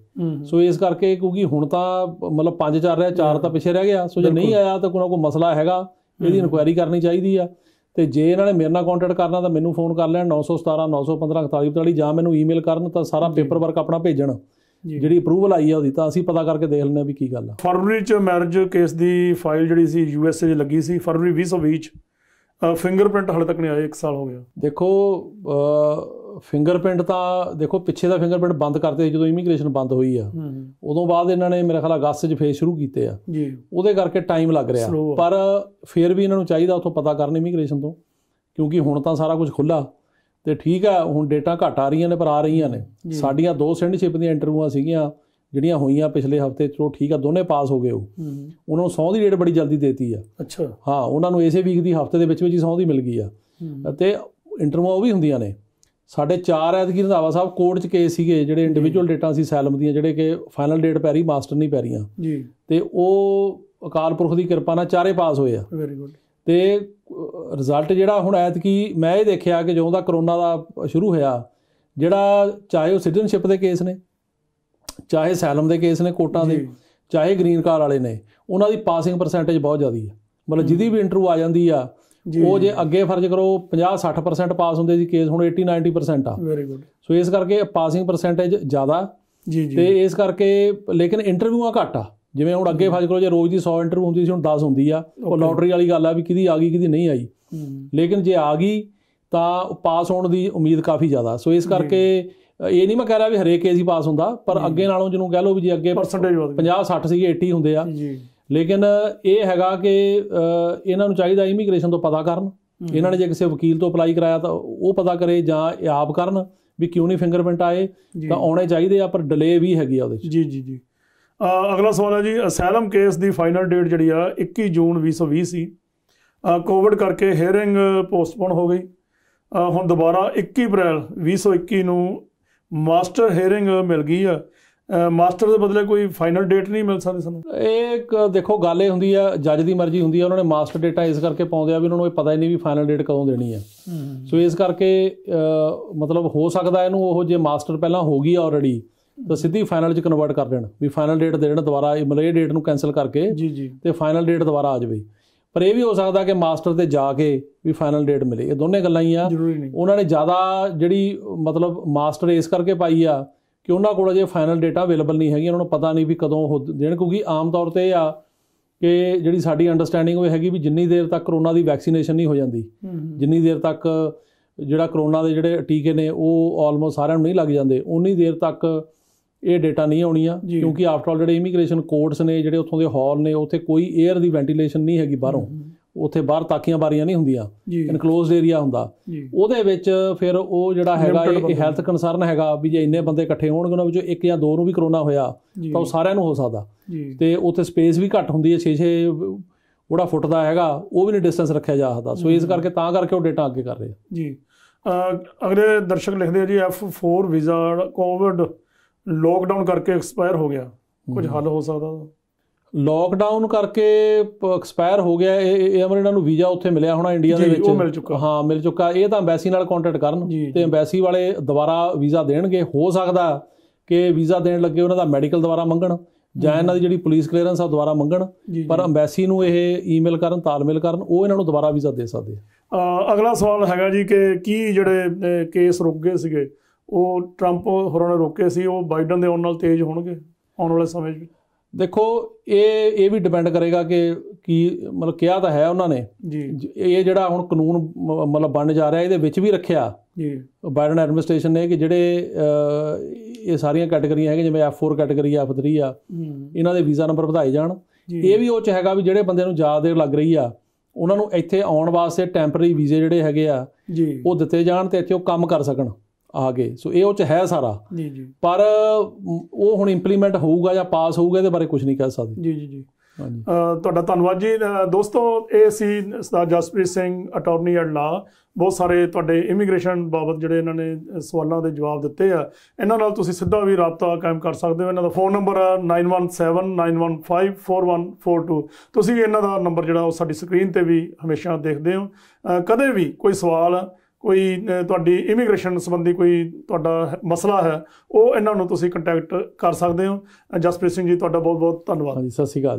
ਸੋ ਇਸ ਕਰਕੇ ਕਿਉਂਕਿ ਹੁਣ ਤਾਂ ਮਤਲਬ ਪੰਜ ਚੱਲ ਰਿਹਾ ਚਾਰ ਤਾਂ ਪਿੱਛੇ ਰਹਿ ਗਿਆ ਸੋ ਜੇ ਨਹੀਂ ਆਇਆ ਤਾਂ ਕੋਈ ਨਾ ਕੋਈ ਮਸਲਾ ਹੈਗਾ ਇਹਦੀ ਇਨਕੁਆਇਰੀ ਕਰਨੀ ਚਾਹੀਦੀ ਆ ਤੇ ਜੇ ਇਹਨਾਂ ਨੇ ਮੇਰੇ ਨਾਲ ਕੰਟੈਕਟ ਕਰਨਾ ਤਾਂ ਮੈਨੂੰ ਫੋਨ ਕਰ ਲੈਣ 917 915 4443 ਜਾਂ ਮੈਨੂੰ ਈਮੇਲ ਕਰਨ ਤਾਂ ਸਾਰਾ ਪੇਪਰ ਵਰਕ ਆਪਣਾ ਭੇਜਣ ਜਿਹੜੀ ਅਪਰੂਵਲ ਆਈ ਆ ਉਹਦੀ ਤਾਂ ਅਸੀਂ ਪਤਾ ਕਰਕੇ ਦੇਖ ਲੈਣਾ ਵੀ ਕੀ ਗੱਲ ਆ ਫਰਵਰੀ ਚ ਮੈਰਿਜ ਕੇਸ ਦੀ ਫਾਈਲ ਜਿਹੜੀ ਸੀ ਯੂਐਸਏ 'ਚ ਲੱਗੀ ਸੀ ਫਰਵਰੀ 2020 ਚ ਫਿੰਗਰਪ੍ਰਿੰਟ ਹਲੇ ਤੱਕ ਨਹੀਂ ਆਏ 1 ਸਾਲ ਹੋ ਗਿਆ ਦੇਖੋ ਫਿੰਗਰਪ੍ਰਿੰਟ ਤਾਂ ਦੇਖੋ ਪਿੱਛੇ ਦਾ ਫਿੰਗਰਪ੍ਰਿੰਟ ਬੰਦ ਕਰਦੇ ਜਦੋਂ ਇਮੀਗ੍ਰੇਸ਼ਨ ਬੰਦ ਹੋਈ ਆ ਉਦੋਂ ਬਾਅਦ ਇਹਨਾਂ ਨੇ ਮੇਰੇ ਖਿਆਲ ਅਗਸਤ 'ਚ ਫੇਸ ਸ਼ੁਰੂ ਕੀਤੇ ਆ ਜੀ ਉਹਦੇ ਕਰਕੇ ਟਾਈਮ ਲੱਗ ਰਿਹਾ ਪਰ ਫੇਰ ਵੀ ਇਹਨਾਂ ਨੂੰ ਚਾਹੀਦਾ ਉਥੋਂ ਪਤਾ ਕਰਨ ਇਮੀਗ੍ਰੇਸ਼ਨ ਤੋਂ ਕਿਉਂਕਿ ਹੁਣ ਤਾਂ ਸਾਰਾ ਕੁਝ ਖੁੱਲਾ ਤੇ ਠੀਕ ਆ ਹੁਣ ਡੇਟਾ ਘਟ ਆ ਰਹੀਆਂ ਨੇ ਪਰ ਆ ਰਹੀਆਂ ਨੇ ਸਾਡੀਆਂ ਦੋ ਸਿੰਡਸ਼ਿਪ ਦੀਆਂ ਇੰਟਰਵਿਊਆਂ ਸੀਗੀਆਂ ਜਿਹੜੀਆਂ ਹੋਈਆਂ ਪਿਛਲੇ ਹਫਤੇ ਚਲੋ ਠੀਕ ਆ ਦੋਨੇ ਪਾਸ ਹੋ ਗਏ ਉਹ ਉਹਨਾਂ ਨੂੰ ਸੌਂ ਦੀ ਡੇਟ ਬੜੀ ਜਲਦੀ ਦੇਤੀ ਆ ਅੱਛਾ ਹਾਂ ਉਹਨਾਂ ਨੂੰ ਇਸੇ ਵੀਕ ਦੀ ਹਫਤੇ ਦੇ ਵਿੱਚ ਵਿੱਚ ਹੀ ਸੌਂ ਦੀ ਮਿਲ ਗਈ ਆ ਤੇ ਇੰਟਰਵਿਊ ਵੀ ਹੁੰਦੀਆਂ ਨੇ ਸਾਡੇ ਚਾਰ ਐਤਕੀ ਰੰਧਾਵਾ ਸਾਹਿਬ ਕੋਰਟ 'ਚ ਕੇਸ ਸੀਗੇ ਜਿਹੜੇ ਇੰਡੀਵਿਜੂਅਲ ਡੇਟਾਂ ਸੀ ਸੈਲਮ ਦੀਆਂ ਜਿਹੜੇ ਕਿ ਫਾਈਨਲ ਡੇਟ ਪੈ ਰਹੀ ਮਾਸਟਰ ਨਹੀਂ ਪੈ ਰਹੀਆਂ ਜੀ ਤੇ ਉਹ ਅਕਾਲ ਪੁਰਖ ਦੀ ਕਿਰਪਾ ਨਾਲ ਚਾਰੇ ਪਾਸ ਹੋਏ ਆ ਵੈਰੀ ਗੁੱਡ ਤੇ ਰਿਜ਼ਲਟ ਜਿਹੜਾ ਹੁਣ ਐਤਕੀ ਮੈਂ ਇਹ ਦੇਖਿਆ ਕਿ ਜਦੋਂ ਦਾ ਕਰੋਨਾ ਦਾ ਸ਼ੁਰੂ ਹੋਇਆ ਜਿਹੜਾ ਚਾਹੇ ਉਹ ਸਿਟੀਜ਼ਨਸ਼ਿਪ ਦੇ ਕੇਸ ਨੇ ਚਾਹੇ ਸੈਲਮ ਦੇ ਕੇਸ ਨੇ ਕੋਟਾਂ ਦੇ ਚਾਹੇ ਗ੍ਰੀਨ ਕਾਰ ਵਾਲੇ ਨੇ ਉਹਨਾਂ ਦੀ ਪਾਸਿੰਗ ਪਰਸੈਂਟੇਜ ਬਹੁਤ ਜ਼ਿਆਦੀ ਹੈ ਮਤਲਬ ਜਿਹਦੀ ਵੀ ਇੰਟਰਵਿਊ ਆ ਜਾਂਦੀ ਆ ਉਹ ਜੇ ਅੱਗੇ ਫਰਜ਼ ਕਰੋ 50 60% ਪਾਸ ਹੁੰਦੇ ਸੀ ਕੇਸ ਹੁਣ 80 90% ਆ ਵੈਰੀ ਗੁੱਡ ਸੋ ਇਸ ਕਰਕੇ ਪਾਸਿੰਗ ਪਰਸੈਂਟੇਜ ਜ਼ਿਆਦਾ ਜੀ ਜੀ ਤੇ ਇਸ ਕਰਕੇ ਲੇਕਿਨ ਇੰਟਰਵਿਊਆਂ ਘੱਟ ਆ ਜਿਵੇਂ ਹੁਣ ਅੱਗੇ ਫਰਜ਼ ਕਰੋ ਜੇ ਰੋਜ਼ ਦੀ 100 ਇੰਟਰਵਿਊ ਹੁੰਦੀ ਸੀ ਹੁਣ 10 ਹੁੰਦੀ ਆ ਉਹ ਲੋਟਰੀ ਵਾਲੀ ਗੱਲ ਆ ਵੀ ਕਿਹਦੀ ਆ ਗਈ ਕਿਹਦੀ ਨਹੀਂ ਆਈ ਲੇਕਿਨ ਜੇ ਆ ਗਈ ਤਾਂ ਪਾਸ ਹੋਣ ਦੀ ਉਮੀਦ ਕਾਫੀ ਜ਼ਿਆਦਾ ਸੋ ਇਸ ਕਰਕੇ ਇਹ ਨਹੀਂ ਮੈਂ ਕਹਿ ਰਿਹਾ ਵੀ ਹਰੇਕ ਕੇਸ ਹੀ ਪਾਸ ਹੁੰਦਾ ਪਰ ਅੱਗੇ ਨਾਲੋਂ ਜਿਹਨੂੰ ਕਹਿ ਲਓ ਵੀ ਜੇ ਅੱਗੇ 50 60 ਸੀਗੇ 80 ਹੁੰਦੇ ਆ ਜੀ ਲੇਕਿਨ ਇਹ ਹੈਗਾ ਕਿ ਇਹਨਾਂ ਨੂੰ ਚਾਹੀਦਾ ਇਮੀਗ੍ਰੇਸ਼ਨ ਤੋਂ ਪਤਾ ਕਰਨ ਇਹਨਾਂ ਨੇ ਜੇ ਕਿਸੇ ਵਕੀਲ ਤੋਂ ਅਪਲਾਈ ਕਰਾਇਆ ਤਾਂ ਉਹ ਪਤਾ ਕਰੇ ਜਾਂ ਇਹ ਆਪ ਕਰਨ ਵੀ ਕਿਉਂ ਨਹੀਂ ਫਿੰਗਰਪ੍ਰਿੰਟ ਆਏ ਤਾਂ ਆਉਣੇ ਚਾਹੀਦੇ ਆ ਪਰ ਡਿਲੇ ਵੀ ਹੈਗੀ ਆ ਉਹਦੇ ਵਿੱਚ ਜੀ ਜੀ ਜੀ ਅਗਲਾ ਸਵਾਲ ਹੈ ਜੀ ਅਸੈਲਮ ਕੇਸ ਦੀ ਫਾਈਨਲ ਡੇਟ ਜਿਹੜੀ ਆ 21 ਜੂਨ 2020 ਸੀ ਕੋਵਿਡ ਕਰਕੇ ਹੇਅਰਿੰਗ ਪੋਸਟਪੋਨ ਹੋ ਗਈ ਹੁਣ ਦੁਬਾਰਾ 21 April 2021 ਨੂੰ ਮਾਸਟਰ ਹੇਰਿੰਗ ਮਿਲ ਗਈ ਆ ਮਾਸਟਰ ਦੇ ਬਦਲੇ ਕੋਈ ਫਾਈਨਲ ਡੇਟ ਨਹੀਂ ਮਿਲ ਸਕਦੀ ਸਾਨੂੰ ਇਹ ਇੱਕ ਦੇਖੋ ਗੱਲ ਇਹ ਹੁੰਦੀ ਆ ਜੱਜ ਦੀ ਮਰਜ਼ੀ ਹੁੰਦੀ ਆ ਉਹਨਾਂ ਨੇ ਮਾਸਟਰ ਡੇਟਾ ਇਸ ਕਰਕੇ ਪਾਉਂਦੇ ਆ ਵੀ ਉਹਨਾਂ ਨੂੰ ਇਹ ਪਤਾ ਹੀ ਨਹੀਂ ਵੀ ਫਾਈਨਲ ਡੇਟ ਕਦੋਂ ਦੇਣੀ ਆ ਸੋ ਇਸ ਕਰਕੇ ਮਤਲਬ ਹੋ ਸਕਦਾ ਇਹਨੂੰ ਉਹ ਜੇ ਮਾਸਟਰ ਪਹਿਲਾਂ ਹੋ ਗਈ ਆਲਰੇਡੀ ਤਾਂ ਸਿੱਧੀ ਫਾਈਨਲ 'ਚ ਕਨਵਰਟ ਕਰ ਦੇਣ ਵੀ ਫਾਈਨਲ ਡੇਟ ਦੇਣ ਦੁਬਾਰਾ ਇਹ ਮਲੇ ਡੇਟ ਨੂੰ ਕੈਨਸਲ ਕਰਕੇ ਜੀ ਜੀ ਤੇ ਫਾਈਨਲ ਡੇਟ ਦੁਬਾਰਾ ਆ ਜਾਵੇ ਪਰ ਇਹ ਵੀ ਹੋ ਸਕਦਾ ਕਿ ਮਾਸਟਰ ਤੇ ਜਾ ਕੇ ਵੀ ਫਾਈਨਲ ਡੇਟ ਮਿਲੇ ਇਹ ਦੋਨੇ ਗੱਲਾਂ ਹੀ ਆ ਉਹਨਾਂ ਨੇ ਜ਼ਿਆਦਾ ਜਿਹੜੀ ਮਤਲਬ ਮਾਸਟਰ ਇਸ ਕਰਕੇ ਪਾਈ ਆ ਕਿ ਉਹਨਾਂ ਕੋਲ ਅਜੇ ਫਾਈਨਲ ਡੇਟਾ ਅਵੇਲੇਬਲ ਨਹੀਂ ਹੈਗੀ ਉਹਨਾਂ ਨੂੰ ਪਤਾ ਨਹੀਂ ਵੀ ਕਦੋਂ ਉਹ ਦੇਣ ਕਿਉਂਕਿ ਆਮ ਤੌਰ ਤੇ ਆ ਕਿ ਜਿਹੜੀ ਸਾਡੀ ਅੰਡਰਸਟੈਂਡਿੰਗ ਹੋਏ ਹੈਗੀ ਵੀ ਜਿੰਨੀ ਦੇਰ ਤੱਕ ਕਰੋਨਾ ਦੀ ਵੈਕਸੀਨੇਸ਼ਨ ਨਹੀਂ ਹੋ ਜਾਂਦੀ ਜਿੰਨੀ ਦੇਰ ਤੱਕ ਜਿਹੜਾ ਕਰੋਨਾ ਦੇ ਜਿਹੜੇ ਟੀਕੇ ਨੇ ਉਹ ਆਲਮੋਸਟ ਸਾਰਿਆਂ ਨੂੰ ਨਹੀਂ ਲੱਗ ਜਾਂਦੇ ਉਨੀ ਦੇਰ ਤੱਕ ਇਹ ਡਾਟਾ ਨਹੀਂ ਆਉਣੀ ਆ ਕਿਉਂਕਿ ਆਫਟਰ ਆਲ ਜਿਹੜੇ ਇਮੀਗ੍ਰੇਸ਼ਨ ਕੋਰਟਸ ਨੇ ਜਿਹੜੇ ਉੱਥੋਂ ਦੇ ਹਾਲ ਨੇ ਉੱਥੇ ਕੋਈ 에ਅਰ ਦੀ ਵੈਂਟੀਲੇਸ਼ਨ ਨਹੀਂ ਹੈਗੀ ਬਾਹਰੋਂ ਉੱਥੇ ਬਾਹਰ ਤਾਕੀਆਂ ਬਾਰੀਆਂ ਨਹੀਂ ਹੁੰਦੀਆਂ ਇਨਕਲੋਜ਼ਡ ਏਰੀਆ ਹੁੰਦਾ ਉਹਦੇ ਵਿੱਚ ਫਿਰ ਉਹ ਜਿਹੜਾ ਹੈਗਾ ਇਹ ਹੈਲਥ ਕਨਸਰਨ ਹੈਗਾ ਵੀ ਜੇ ਇੰਨੇ ਬੰਦੇ ਇਕੱਠੇ ਹੋਣਗੇ ਉਹਨਾਂ ਵਿੱਚੋਂ ਇੱਕ ਜਾਂ ਦੋ ਨੂੰ ਵੀ ਕਰੋਨਾ ਹੋਇਆ ਤਾਂ ਉਹ ਸਾਰਿਆਂ ਨੂੰ ਹੋ ਸਕਦਾ ਤੇ ਉੱਥੇ ਸਪੇਸ ਵੀ ਘੱਟ ਹੁੰਦੀ ਹੈ 6-6 ਉਹੜਾ ਫੁੱਟ ਦਾ ਹੈਗਾ ਉਹ ਵੀ ਨਹੀਂ ਡਿਸਟੈਂਸ ਰੱਖਿਆ ਜਾ ਸਕਦਾ ਸੋ ਇਸ ਕਰਕੇ ਤਾਂ ਕਰਕੇ ਉਹ ਡਾਟਾ ਅੱਗੇ ਕਰ ਰਹੇ ਜੀ ਅਗਲੇ ਦਰਸ਼ਕ ਲਿਖਦੇ ਆ ਜੀ F4 ਵੀਜ਼ਾ ਕੋਵਿਡ ਲੋਕਡਾਊਨ ਕਰਕੇ ਐਕਸਪਾਇਰ ਹੋ ਗਿਆ ਕੁਝ ਹੱਲ ਹੋ ਸਕਦਾ ਲੋਕਡਾਊਨ ਕਰਕੇ ਐਕਸਪਾਇਰ ਹੋ ਗਿਆ ਇਹ ਇਹ ਅਮਰ ਇਹਨਾਂ ਨੂੰ ਵੀਜ਼ਾ ਉੱਥੇ ਮਿਲਿਆ ਹੋਣਾ ਇੰਡੀਆ ਦੇ ਵਿੱਚ ਮਿਲ ਚੁੱਕਾ ਹਾਂ ਮਿਲ ਚੁੱਕਾ ਇਹ ਤਾਂ ਐਮਬੈਸੀ ਨਾਲ ਕੰਟੈਕਟ ਕਰਨ ਤੇ ਐਮਬੈਸੀ ਵਾਲੇ ਦੁਬਾਰਾ ਵੀਜ਼ਾ ਦੇਣਗੇ ਹੋ ਸਕਦਾ ਕਿ ਵੀਜ਼ਾ ਦੇਣ ਲੱਗੇ ਉਹਨਾਂ ਦਾ ਮੈਡੀਕਲ ਦੁਬਾਰਾ ਮੰਗਣ ਜਾਂ ਇਹਨਾਂ ਦੀ ਜਿਹੜੀ ਪੁਲਿਸ ਕਲੀਅਰੈਂਸ ਆ ਦੁਬਾਰਾ ਮੰਗਣ ਪਰ ਐਮਬੈਸੀ ਨੂੰ ਇਹ ਈਮੇਲ ਕਰਨ ਤਾਲਮੇਲ ਕਰਨ ਉਹ ਇਹਨਾਂ ਨੂੰ ਦੁਬਾਰਾ ਵੀਜ਼ਾ ਦੇ ਸਕਦੇ ਆ ਅਗਲਾ ਸਵਾਲ ਹੈਗਾ ਜੀ ਕਿ ਕੀ ਜਿਹੜੇ ਕੇਸ ਰੁਕ ਗਏ ਸੀਗੇ ਉਹ ਟਰੰਪ ਹੋਰਾਂ ਨੇ ਰੋਕੇ ਸੀ ਉਹ ਬਾਈਡਨ ਦੇ ਆਉਣ ਨਾਲ ਤੇਜ਼ ਹੋਣਗੇ ਆਉਣ ਵਾਲੇ ਸਮੇਂ ਵਿੱਚ ਦੇਖੋ ਇਹ ਇਹ ਵੀ ਡਿਪੈਂਡ ਕਰੇਗਾ ਕਿ ਕੀ ਮਤਲਬ ਕਿਹਾ ਤਾਂ ਹੈ ਉਹਨਾਂ ਨੇ ਜੀ ਇਹ ਜਿਹੜਾ ਹੁਣ ਕਾਨੂੰਨ ਮਤਲਬ ਬਣ ਜਾ ਰਿਹਾ ਇਹਦੇ ਵਿੱਚ ਵੀ ਰੱਖਿਆ ਜੀ ਬਾਈਡਨ ਐਡਮਿਨਿਸਟ੍ਰੇਸ਼ਨ ਨੇ ਕਿ ਜਿਹੜੇ ਇਹ ਸਾਰੀਆਂ ਕੈਟਾਗਰੀਆਂ ਹੈਗੇ ਜਿਵੇਂ F4 ਕੈਟਾਗਰੀ ਆ F3 ਆ ਇਹਨਾਂ ਦੇ ਵੀਜ਼ਾ ਨੰਬਰ ਵਧਾਏ ਜਾਣ ਇਹ ਵੀ ਉਹ ਚ ਹੈਗਾ ਵੀ ਜਿਹੜੇ ਬੰਦੇ ਨੂੰ ਜ਼ਿਆਦਾ ਦੇਰ ਲੱਗ ਰਹੀ ਆ ਉਹਨਾਂ ਨੂੰ ਇੱਥੇ ਆਉਣ ਵਾਸਤੇ ਟੈਂਪਰੇਰੀ ਵੀਜ਼ੇ ਜਿਹੜੇ ਹੈਗੇ ਆ ਜੀ ਉਹ ਦਿੱਤੇ ਜਾਣ ਤੇ ਇੱਥੇ ਉਹ ਕੰਮ ਕਰ ਸਕਣ ਆ ਗਏ ਸੋ ਇਹ ਉਹ ਚ ਹੈ ਸਾਰਾ ਜੀ ਜੀ ਪਰ ਉਹ ਹੁਣ ਇੰਪਲੀਮੈਂਟ ਹੋਊਗਾ ਜਾਂ ਪਾਸ ਹੋਊਗਾ ਇਹਦੇ ਬਾਰੇ ਕੁਝ ਨਹੀਂ ਕਹਿ ਸਕਦੇ ਜੀ ਜੀ ਜੀ ਹਾਂਜੀ ਤੁਹਾਡਾ ਧੰਨਵਾਦ ਜੀ ਦੋਸਤੋ ਇਹ ਸੀ sir Jaspreet Singh attorney at law ਬਹੁਤ ਸਾਰੇ ਤੁਹਾਡੇ ਇਮੀਗ੍ਰੇਸ਼ਨ ਬਾਬਤ ਜਿਹੜੇ ਇਹਨਾਂ ਨੇ ਸਵਾਲਾਂ ਦੇ ਜਵਾਬ ਦਿੱਤੇ ਆ ਇਹਨਾਂ ਨਾਲ ਤੁਸੀਂ ਸਿੱਧਾ ਵੀ ਰابطਾ ਕਾਇਮ ਕਰ ਸਕਦੇ ਹੋ ਇਹਨਾਂ ਦਾ ਫੋਨ ਨੰਬਰ 9179154142 ਤੁਸੀਂ ਇਹਨਾਂ ਦਾ ਨੰਬਰ ਜਿਹੜਾ ਉਹ ਸਾਡੀ ਸਕਰੀਨ ਤੇ ਵੀ ਹਮੇਸ਼ਾ ਦੇਖਦੇ ਹੋ ਕਦੇ ਵੀ ਕੋਈ ਸਵਾਲ ਕੋਈ ਤੁਹਾਡੀ ਇਮੀਗ੍ਰੇਸ਼ਨ ਸੰਬੰਧੀ ਕੋਈ ਤੁਹਾਡਾ ਮਸਲਾ ਹੈ ਉਹ ਇਹਨਾਂ ਨੂੰ ਤੁਸੀਂ ਕੰਟੈਕਟ ਕਰ ਸਕਦੇ ਹੋ ਜਸਪ੍ਰੀਤ ਸਿੰਘ ਜੀ ਤੁਹਾਡਾ ਬਹੁਤ ਬਹੁਤ ਧੰਨਵਾਦ ਹਾਂਜੀ ਸਤਿ ਸ਼੍ਰੀ ਅਕਾਲ